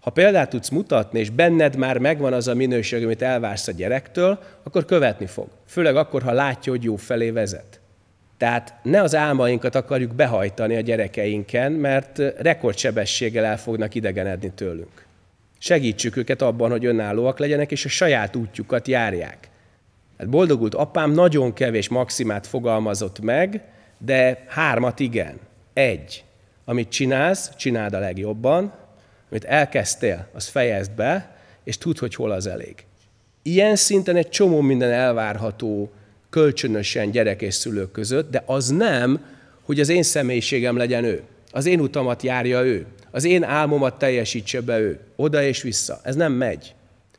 Ha példát tudsz mutatni, és benned már megvan az a minőség, amit elvársz a gyerektől, akkor követni fog. Főleg akkor, ha látja, hogy jó felé vezet. Tehát ne az álmainkat akarjuk behajtani a gyerekeinken, mert rekordsebességgel el fognak idegenedni tőlünk segítsük őket abban, hogy önállóak legyenek, és a saját útjukat járják. Hát boldogult apám nagyon kevés maximát fogalmazott meg, de hármat igen. Egy. Amit csinálsz, csináld a legjobban, amit elkezdtél, az fejezd be, és tudd, hogy hol az elég. Ilyen szinten egy csomó minden elvárható kölcsönösen gyerek és szülők között, de az nem, hogy az én személyiségem legyen ő. Az én utamat járja ő az én álmomat teljesítse be ő, oda és vissza. Ez nem megy.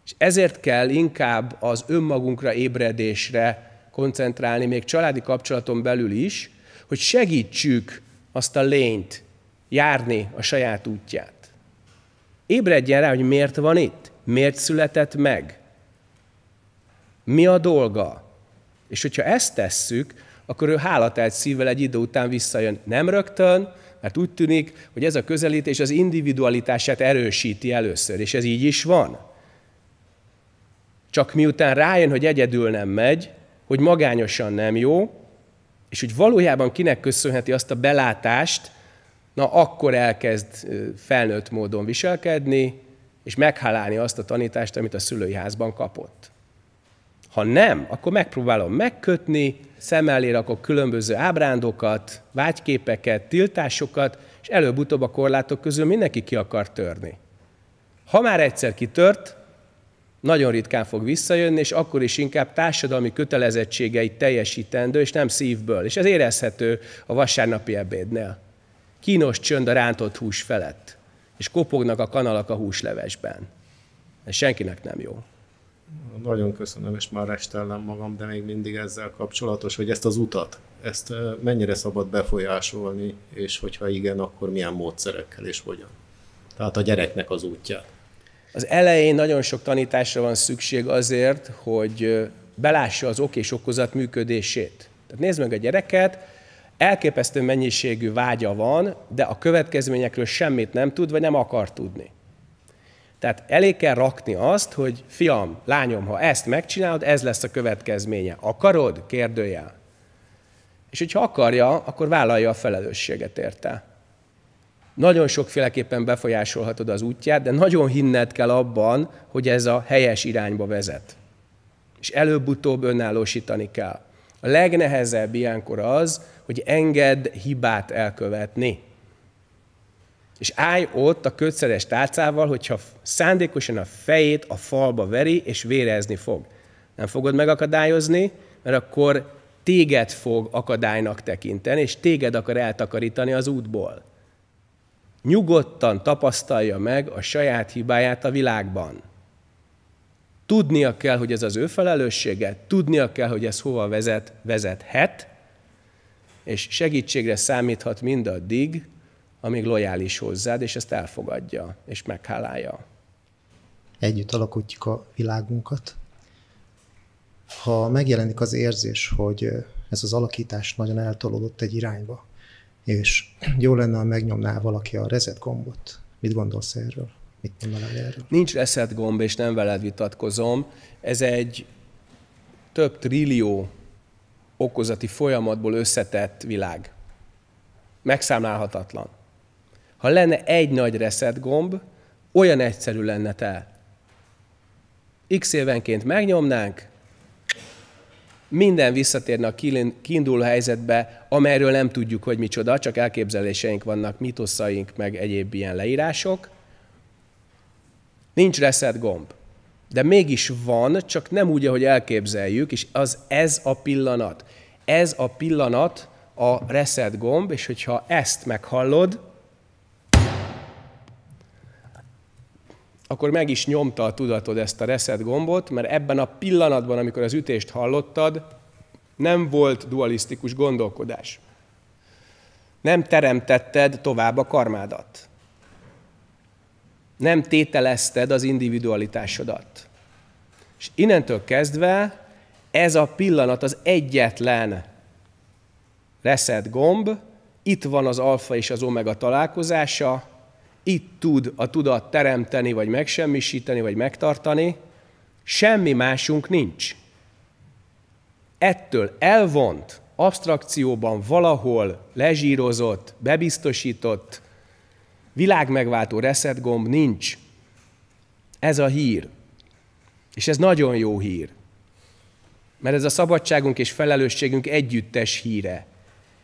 És ezért kell inkább az önmagunkra ébredésre koncentrálni, még családi kapcsolaton belül is, hogy segítsük azt a lényt járni a saját útját. Ébredjen rá, hogy miért van itt, miért született meg, mi a dolga. És hogyha ezt tesszük, akkor ő hálatelt szívvel egy idő után visszajön. Nem rögtön, mert úgy tűnik, hogy ez a közelítés az individualitását erősíti először, és ez így is van. Csak miután rájön, hogy egyedül nem megy, hogy magányosan nem jó, és hogy valójában kinek köszönheti azt a belátást, na akkor elkezd felnőtt módon viselkedni, és meghalálni azt a tanítást, amit a szülői házban kapott. Ha nem, akkor megpróbálom megkötni, szem elé rakok különböző ábrándokat, vágyképeket, tiltásokat, és előbb-utóbb a korlátok közül mindenki ki akar törni. Ha már egyszer kitört, nagyon ritkán fog visszajönni, és akkor is inkább társadalmi kötelezettségeit teljesítendő, és nem szívből. És ez érezhető a vasárnapi ebédnél. Kínos csönd a rántott hús felett, és kopognak a kanalak a húslevesben. Ez senkinek nem jó nagyon köszönöm, és már restellem magam, de még mindig ezzel kapcsolatos, hogy ezt az utat, ezt mennyire szabad befolyásolni, és hogyha igen, akkor milyen módszerekkel és hogyan. Tehát a gyereknek az útját. Az elején nagyon sok tanításra van szükség azért, hogy belássa az ok és okozat működését. Tehát nézd meg a gyereket, elképesztő mennyiségű vágya van, de a következményekről semmit nem tud, vagy nem akar tudni. Tehát elé kell rakni azt, hogy fiam, lányom, ha ezt megcsinálod, ez lesz a következménye. Akarod? Kérdőjel. És hogyha akarja, akkor vállalja a felelősséget érte. Nagyon sokféleképpen befolyásolhatod az útját, de nagyon hinned kell abban, hogy ez a helyes irányba vezet. És előbb-utóbb önállósítani kell. A legnehezebb ilyenkor az, hogy engedd hibát elkövetni és állj ott a kötszeres tárcával, hogyha szándékosan a fejét a falba veri, és vérezni fog. Nem fogod megakadályozni, mert akkor téged fog akadálynak tekinteni, és téged akar eltakarítani az útból. Nyugodtan tapasztalja meg a saját hibáját a világban. Tudnia kell, hogy ez az ő felelőssége, tudnia kell, hogy ez hova vezet, vezethet, és segítségre számíthat mindaddig, amíg lojális hozzád, és ezt elfogadja, és meghálálja. Együtt alakítjuk a világunkat. Ha megjelenik az érzés, hogy ez az alakítás nagyon eltolódott egy irányba, és jó lenne, ha megnyomná valaki a reset gombot. Mit gondolsz erről? Mit mondanál erről? Nincs reset gomb, és nem veled vitatkozom. Ez egy több trillió okozati folyamatból összetett világ. Megszámlálhatatlan. Ha lenne egy nagy reset gomb, olyan egyszerű lenne te. X évenként megnyomnánk, minden visszatérne a kiinduló helyzetbe, amelyről nem tudjuk, hogy micsoda, csak elképzeléseink vannak, mitoszaink, meg egyéb ilyen leírások. Nincs reset gomb. De mégis van, csak nem úgy, ahogy elképzeljük, és az ez a pillanat. Ez a pillanat a reset gomb, és hogyha ezt meghallod, akkor meg is nyomta a tudatod ezt a reset gombot, mert ebben a pillanatban, amikor az ütést hallottad, nem volt dualisztikus gondolkodás. Nem teremtetted tovább a karmádat. Nem tételezted az individualitásodat. És innentől kezdve ez a pillanat az egyetlen reset gomb, itt van az alfa és az omega találkozása, itt tud a tudat teremteni, vagy megsemmisíteni, vagy megtartani, semmi másunk nincs. Ettől elvont, abstrakcióban valahol lezsírozott, bebiztosított, világmegváltó reset gomb nincs. Ez a hír. És ez nagyon jó hír. Mert ez a szabadságunk és felelősségünk együttes híre.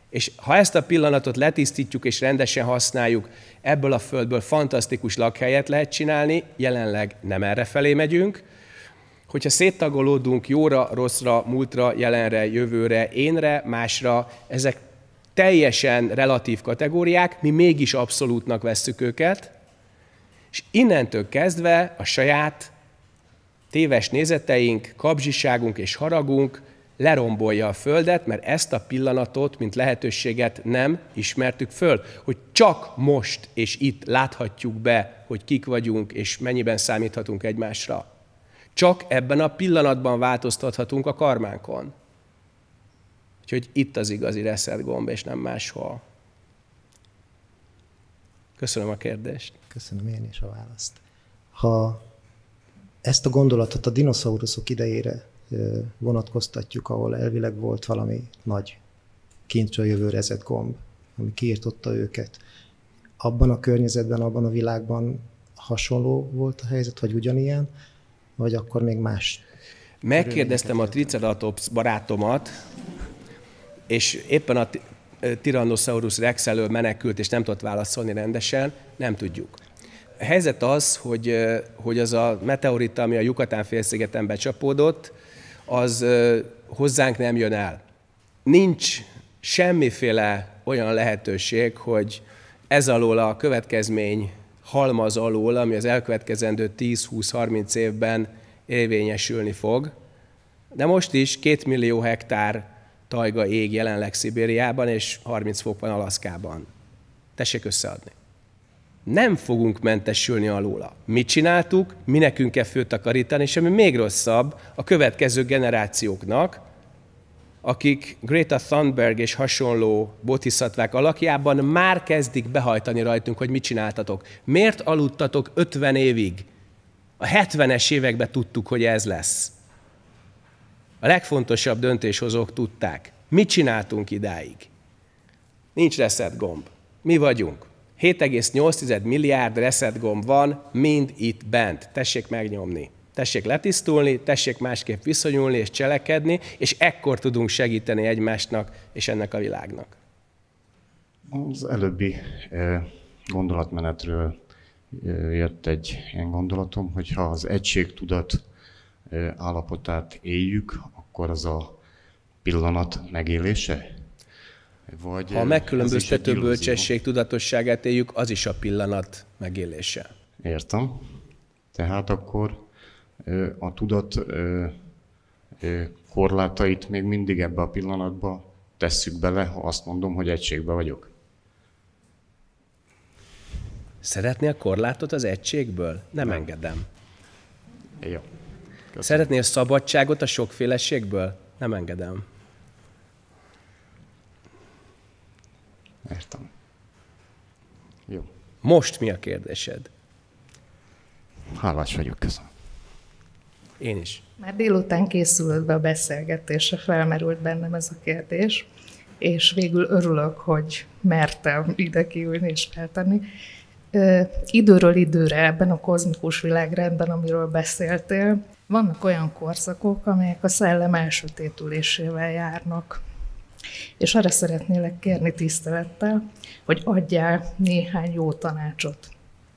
És ha ezt a pillanatot letisztítjuk és rendesen használjuk, ebből a földből fantasztikus lakhelyet lehet csinálni, jelenleg nem erre felé megyünk. Hogyha széttagolódunk jóra, rosszra, múltra, jelenre, jövőre, énre, másra, ezek teljesen relatív kategóriák, mi mégis abszolútnak vesszük őket, és innentől kezdve a saját téves nézeteink, kapzsiságunk és haragunk lerombolja a Földet, mert ezt a pillanatot, mint lehetőséget nem ismertük föl, hogy csak most és itt láthatjuk be, hogy kik vagyunk és mennyiben számíthatunk egymásra. Csak ebben a pillanatban változtathatunk a karmánkon. Úgyhogy itt az igazi reszelt gomb, és nem máshol. Köszönöm a kérdést. Köszönöm én is a választ. Ha ezt a gondolatot a dinoszauruszok idejére vonatkoztatjuk, ahol elvileg volt valami nagy kintről jövő gomb, ami kiirtotta őket. Abban a környezetben, abban a világban hasonló volt a helyzet, vagy ugyanilyen, vagy akkor még más? Megkérdeztem a Triceratops barátomat, és éppen a Tyrannosaurus rex elől menekült, és nem tudott válaszolni rendesen, nem tudjuk. A helyzet az, hogy, hogy az a meteorita, ami a Jukatán félszigeten becsapódott, az hozzánk nem jön el. Nincs semmiféle olyan lehetőség, hogy ez alól a következmény halmaz alól, ami az elkövetkezendő 10-20-30 évben érvényesülni fog. De most is 2 millió hektár tajga ég jelenleg Szibériában és 30 fok van Alaszkában. Tessék összeadni nem fogunk mentesülni alóla. Mit csináltuk, mi nekünk kell főtakarítani, és ami még rosszabb, a következő generációknak, akik Greta Thunberg és hasonló botiszatvák alakjában már kezdik behajtani rajtunk, hogy mit csináltatok. Miért aludtatok 50 évig? A 70-es években tudtuk, hogy ez lesz. A legfontosabb döntéshozók tudták. Mit csináltunk idáig? Nincs reset gomb. Mi vagyunk. 7,8 milliárd gomb van, mind itt bent. Tessék megnyomni. Tessék letisztulni, tessék másképp viszonyulni és cselekedni, és ekkor tudunk segíteni egymásnak és ennek a világnak. Az előbbi eh, gondolatmenetről eh, jött egy ilyen gondolatom, hogy ha az tudat eh, állapotát éljük, akkor az a pillanat megélése? Vagy ha a megkülönböztető bölcsesség tudatosságát éljük, az is a pillanat megélése. Értem. Tehát akkor a tudat korlátait még mindig ebbe a pillanatba tesszük bele, ha azt mondom, hogy egységbe vagyok. Szeretnél korlátot az egységből? Nem, Nem. engedem. Jó. Köszönöm. Szeretnél szabadságot a sokféleségből? Nem engedem. Értem. Jó. Most mi a kérdésed? Hálás vagyok, köszönöm. Én is. Már délután készült be a beszélgetésre, felmerült bennem ez a kérdés, és végül örülök, hogy mertem ide kiülni és feltenni. Ö, időről időre ebben a kozmikus világrendben, amiről beszéltél, vannak olyan korszakok, amelyek a szellem elsötétülésével járnak. És arra szeretnélek kérni tisztelettel, hogy adjál néhány jó tanácsot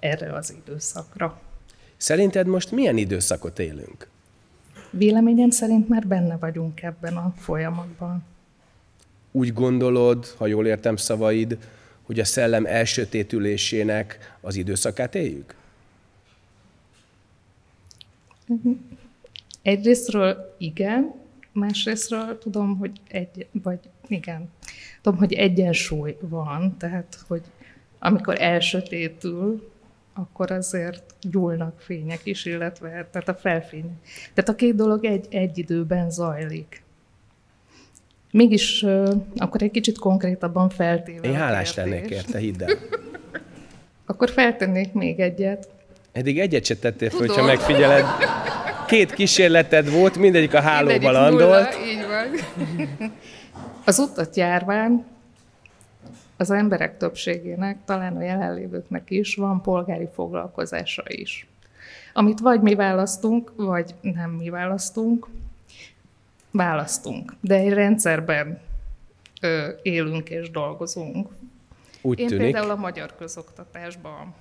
erre az időszakra. Szerinted most milyen időszakot élünk? Véleményem szerint már benne vagyunk ebben a folyamatban. Úgy gondolod, ha jól értem szavaid, hogy a szellem elsötétülésének az időszakát éljük? Mhm. Egyrésztről igen, Másrésztről tudom, hogy egy, vagy igen, tudom, hogy egyensúly van, tehát, hogy amikor elsötétül, akkor azért gyúlnak fények is, illetve tehát a felfény. Tehát a két dolog egy, egy időben zajlik. Mégis akkor egy kicsit konkrétabban feltéve. Én hálás lennék érte, hidd el. akkor feltennék még egyet. Eddig egyet se tettél hogyha megfigyeled két kísérleted volt, mindegyik a hálóba landolt. Nulla, így van. Az utat járván az emberek többségének, talán a jelenlévőknek is van polgári foglalkozása is. Amit vagy mi választunk, vagy nem mi választunk, választunk. De egy rendszerben ö, élünk és dolgozunk. Úgy Én tűnik. például a magyar közoktatásban.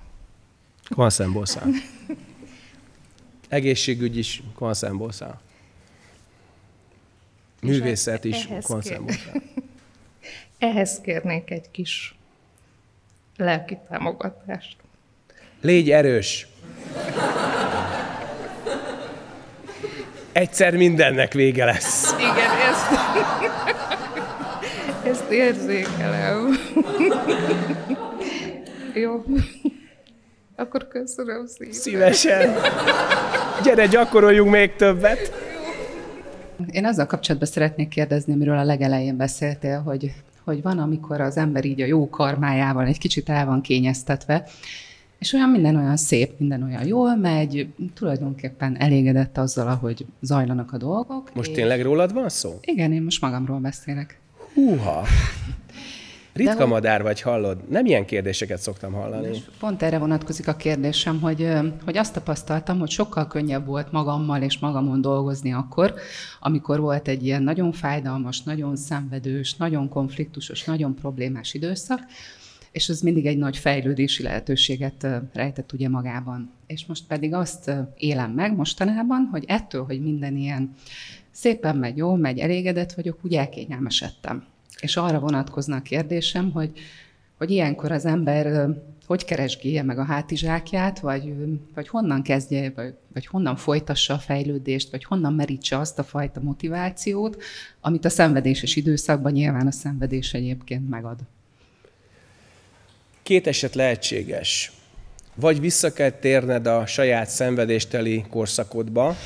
Van szemból szám. egészségügy is konszámból száll. Művészet is konszámból száll. Ehhez kérnék egy kis lelki támogatást. Légy erős! Egyszer mindennek vége lesz. Igen, ezt, ezt érzékelem. Jó. Akkor köszönöm szépen. Szívesen. Gyere, gyakoroljunk még többet. Én azzal kapcsolatban szeretnék kérdezni, amiről a legelején beszéltél, hogy, hogy van, amikor az ember így a jó karmájával egy kicsit el van kényeztetve, és olyan minden olyan szép, minden olyan jól megy, tulajdonképpen elégedett azzal, ahogy zajlanak a dolgok. Most és... tényleg rólad van szó? Igen, én most magamról beszélek. Húha! Ritka De, madár vagy, hallod? Nem ilyen kérdéseket szoktam hallani. És pont erre vonatkozik a kérdésem, hogy, hogy azt tapasztaltam, hogy sokkal könnyebb volt magammal és magamon dolgozni akkor, amikor volt egy ilyen nagyon fájdalmas, nagyon szenvedős, nagyon konfliktusos, nagyon problémás időszak, és ez mindig egy nagy fejlődési lehetőséget rejtett ugye magában. És most pedig azt élem meg mostanában, hogy ettől, hogy minden ilyen szépen megy, jól megy, elégedett vagyok, úgy elkényelmesedtem. És arra vonatkozna a kérdésem, hogy, hogy ilyenkor az ember hogy keresgélje meg a hátizsákját, vagy, vagy honnan kezdje, vagy, vagy honnan folytassa a fejlődést, vagy honnan merítse azt a fajta motivációt, amit a szenvedéses időszakban nyilván a szenvedés egyébként megad. Két eset lehetséges. Vagy vissza kell térned a saját szenvedésteli korszakodba,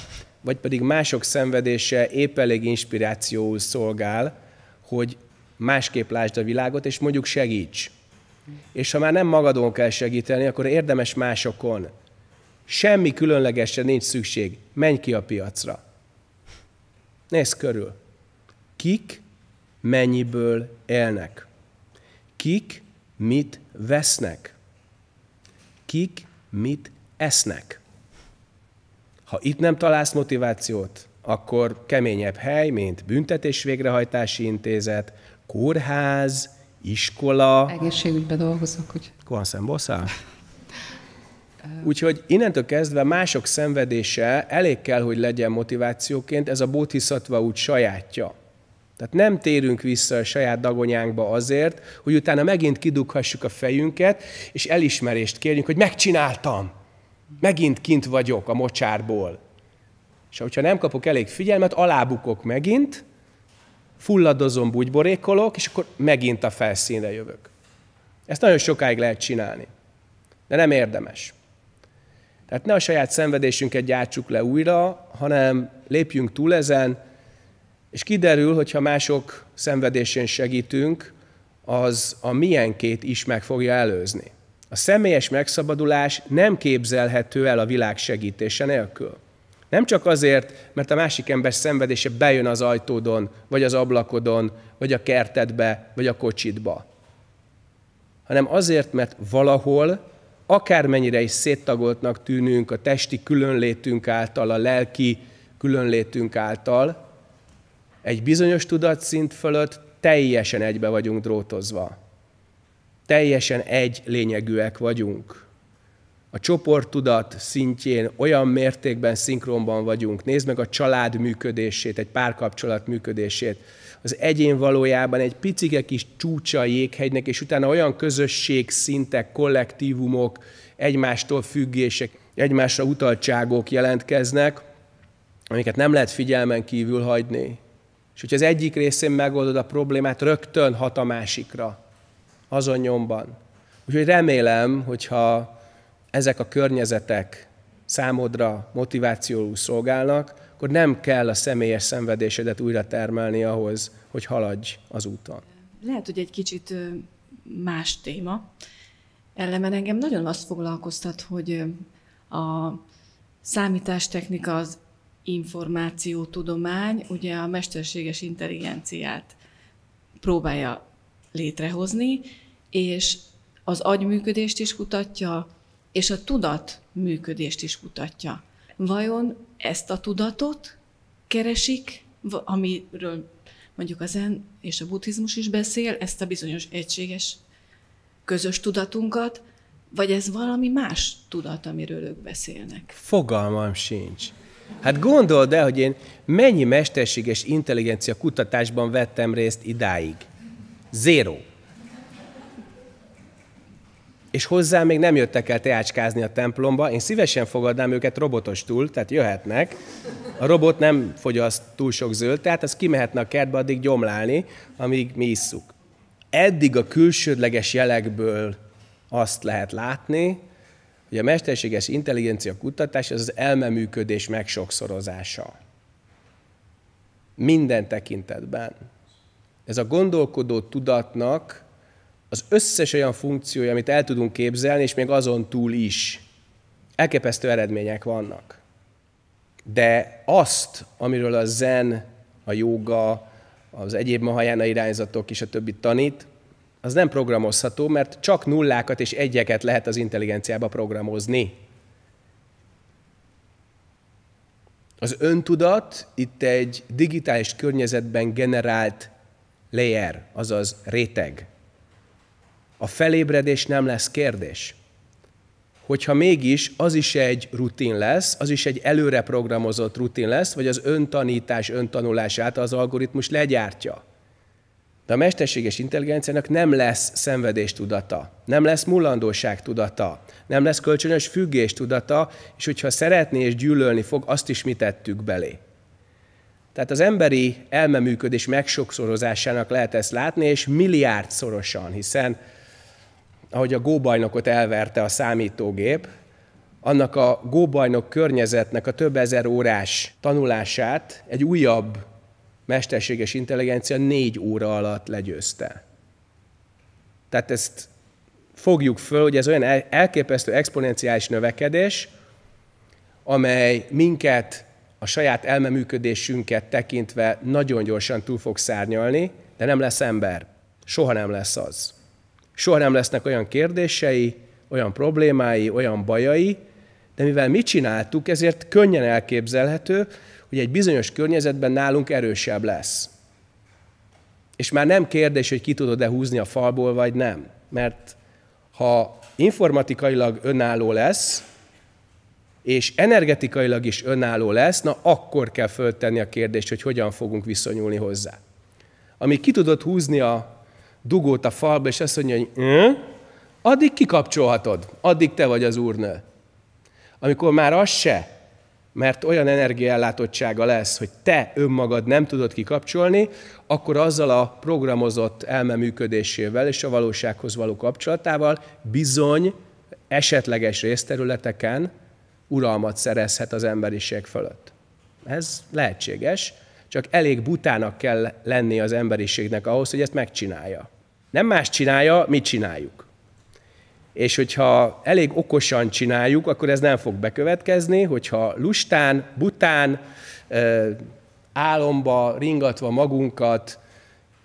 vagy pedig mások szenvedése épp elég inspirációul szolgál, hogy másképp lásd a világot, és mondjuk segíts. És ha már nem magadon kell segíteni, akkor érdemes másokon. Semmi különlegesre nincs szükség. Menj ki a piacra. Nézd körül. Kik mennyiből élnek? Kik mit vesznek? Kik mit esznek? Ha itt nem találsz motivációt, akkor keményebb hely, mint büntetés végrehajtási intézet, kórház, iskola. Egészségügyben dolgozok, hogy. Kohanszemból Úgyhogy innentől kezdve mások szenvedése elég kell, hogy legyen motivációként, ez a bóthiszatva úgy sajátja. Tehát nem térünk vissza a saját dagonyánkba azért, hogy utána megint kidughassuk a fejünket, és elismerést kérjünk, hogy megcsináltam, megint kint vagyok a mocsárból. És hogyha nem kapok elég figyelmet, alábukok megint, fulladozom, bugyborékolok, és akkor megint a felszínre jövök. Ezt nagyon sokáig lehet csinálni, de nem érdemes. Tehát ne a saját szenvedésünket gyártsuk le újra, hanem lépjünk túl ezen, és kiderül, hogyha mások szenvedésén segítünk, az a milyenkét is meg fogja előzni. A személyes megszabadulás nem képzelhető el a világ segítése nélkül. Nem csak azért, mert a másik ember szenvedése bejön az ajtódon, vagy az ablakodon, vagy a kertedbe, vagy a kocsidba, hanem azért, mert valahol, akármennyire is széttagoltnak tűnünk a testi különlétünk által, a lelki különlétünk által, egy bizonyos tudatszint fölött teljesen egybe vagyunk drótozva. Teljesen egy lényegűek vagyunk a csoporttudat szintjén olyan mértékben szinkronban vagyunk. Nézd meg a család működését, egy párkapcsolat működését. Az egyén valójában egy picike kis csúcsa a jéghegynek, és utána olyan közösség szintek, kollektívumok, egymástól függések, egymásra utaltságok jelentkeznek, amiket nem lehet figyelmen kívül hagyni. És hogyha az egyik részén megoldod a problémát, rögtön hat a másikra, azon nyomban. Úgyhogy remélem, hogyha ezek a környezetek számodra motivációul szolgálnak, akkor nem kell a személyes szenvedésedet újra termelni ahhoz, hogy haladj az úton. Lehet, hogy egy kicsit más téma. Ellenben engem nagyon azt foglalkoztat, hogy a számítástechnika az információ tudomány, ugye a mesterséges intelligenciát próbálja létrehozni, és az agyműködést is kutatja, és a tudat működést is kutatja. Vajon ezt a tudatot keresik, amiről mondjuk a zen és a buddhizmus is beszél, ezt a bizonyos egységes közös tudatunkat, vagy ez valami más tudat, amiről ők beszélnek? Fogalmam sincs. Hát gondold el, hogy én mennyi mesterséges intelligencia kutatásban vettem részt idáig. Zéro és hozzá még nem jöttek el teácskázni a templomba. Én szívesen fogadnám őket robotos túl, tehát jöhetnek. A robot nem fogyaszt túl sok zöld, tehát az kimehetne a kertbe addig gyomlálni, amíg mi isszuk. Eddig a külsődleges jelekből azt lehet látni, hogy a mesterséges intelligencia kutatás az az elmeműködés megsokszorozása. Minden tekintetben. Ez a gondolkodó tudatnak az összes olyan funkciója, amit el tudunk képzelni, és még azon túl is. Elképesztő eredmények vannak. De azt, amiről a zen, a joga, az egyéb mahajána irányzatok és a többi tanít, az nem programozható, mert csak nullákat és egyeket lehet az intelligenciába programozni. Az öntudat itt egy digitális környezetben generált layer, azaz réteg. A felébredés nem lesz kérdés. Hogyha mégis az is egy rutin lesz, az is egy előre programozott rutin lesz, vagy az öntanítás, öntanulás által az algoritmus legyártja. De a mesterséges intelligenciának nem lesz szenvedéstudata, nem lesz mulandóság tudata, nem lesz kölcsönös függés tudata, és hogyha szeretné és gyűlölni fog, azt is mi tettük belé. Tehát az emberi elmeműködés megsokszorozásának lehet ezt látni, és milliárdszorosan, hiszen ahogy a góbajnokot elverte a számítógép, annak a góbajnok környezetnek a több ezer órás tanulását egy újabb mesterséges intelligencia négy óra alatt legyőzte. Tehát ezt fogjuk föl, hogy ez olyan elképesztő exponenciális növekedés, amely minket a saját elmeműködésünket tekintve nagyon gyorsan túl fog szárnyalni, de nem lesz ember. Soha nem lesz az soha nem lesznek olyan kérdései, olyan problémái, olyan bajai, de mivel mi csináltuk, ezért könnyen elképzelhető, hogy egy bizonyos környezetben nálunk erősebb lesz. És már nem kérdés, hogy ki tudod-e húzni a falból, vagy nem. Mert ha informatikailag önálló lesz, és energetikailag is önálló lesz, na akkor kell föltenni a kérdést, hogy hogyan fogunk viszonyulni hozzá. Ami ki tudod húzni a dugót a falba, és azt mondja, hogy hm? addig kikapcsolhatod, addig te vagy az úrnő. Amikor már az se, mert olyan energiállátottsága lesz, hogy te önmagad nem tudod kikapcsolni, akkor azzal a programozott működésével és a valósághoz való kapcsolatával bizony esetleges részterületeken uralmat szerezhet az emberiség fölött. Ez lehetséges, csak elég butának kell lenni az emberiségnek ahhoz, hogy ezt megcsinálja. Nem más csinálja, mit csináljuk. És hogyha elég okosan csináljuk, akkor ez nem fog bekövetkezni, hogyha lustán, bután, álomba ringatva magunkat,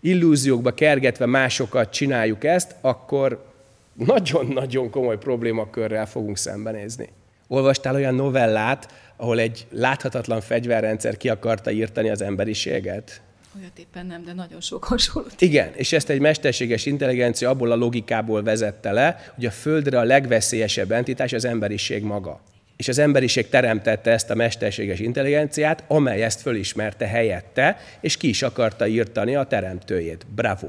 illúziókba kergetve másokat csináljuk ezt, akkor nagyon-nagyon komoly problémakörrel fogunk szembenézni. Olvastál olyan novellát, ahol egy láthatatlan fegyverrendszer ki akarta írtani az emberiséget? Olyat éppen nem, de nagyon sok hasonló. Igen, és ezt egy mesterséges intelligencia abból a logikából vezette le, hogy a Földre a legveszélyesebb entitás az emberiség maga. És az emberiség teremtette ezt a mesterséges intelligenciát, amely ezt fölismerte helyette, és ki is akarta írtani a teremtőjét. Bravo!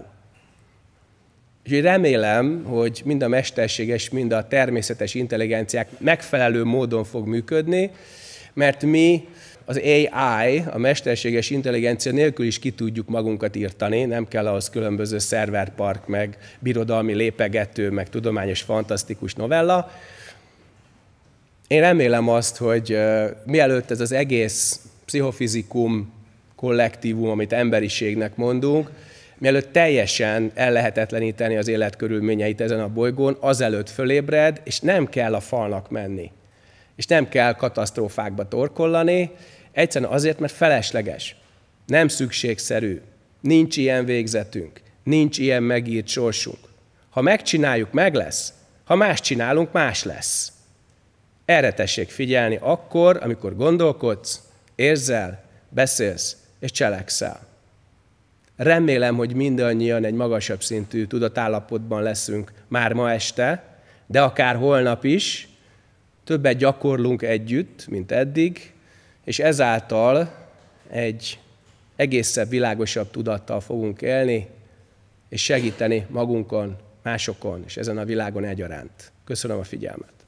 Úgyhogy remélem, hogy mind a mesterséges, mind a természetes intelligenciák megfelelő módon fog működni, mert mi az AI, a mesterséges intelligencia nélkül is ki tudjuk magunkat írtani, nem kell ahhoz különböző szerverpark, meg birodalmi lépegető, meg tudományos fantasztikus novella. Én remélem azt, hogy mielőtt ez az egész pszichofizikum kollektívum, amit emberiségnek mondunk, mielőtt teljesen ellehetetleníteni az életkörülményeit ezen a bolygón, azelőtt fölébred, és nem kell a falnak menni és nem kell katasztrófákba torkollani, egyszerűen azért, mert felesleges, nem szükségszerű, nincs ilyen végzetünk, nincs ilyen megírt sorsunk. Ha megcsináljuk, meg lesz, ha más csinálunk, más lesz. Erre tessék figyelni akkor, amikor gondolkodsz, érzel, beszélsz és cselekszel. Remélem, hogy mindannyian egy magasabb szintű tudatállapotban leszünk már ma este, de akár holnap is, Többet gyakorlunk együtt, mint eddig, és ezáltal egy egészebb, világosabb tudattal fogunk élni, és segíteni magunkon, másokon, és ezen a világon egyaránt. Köszönöm a figyelmet!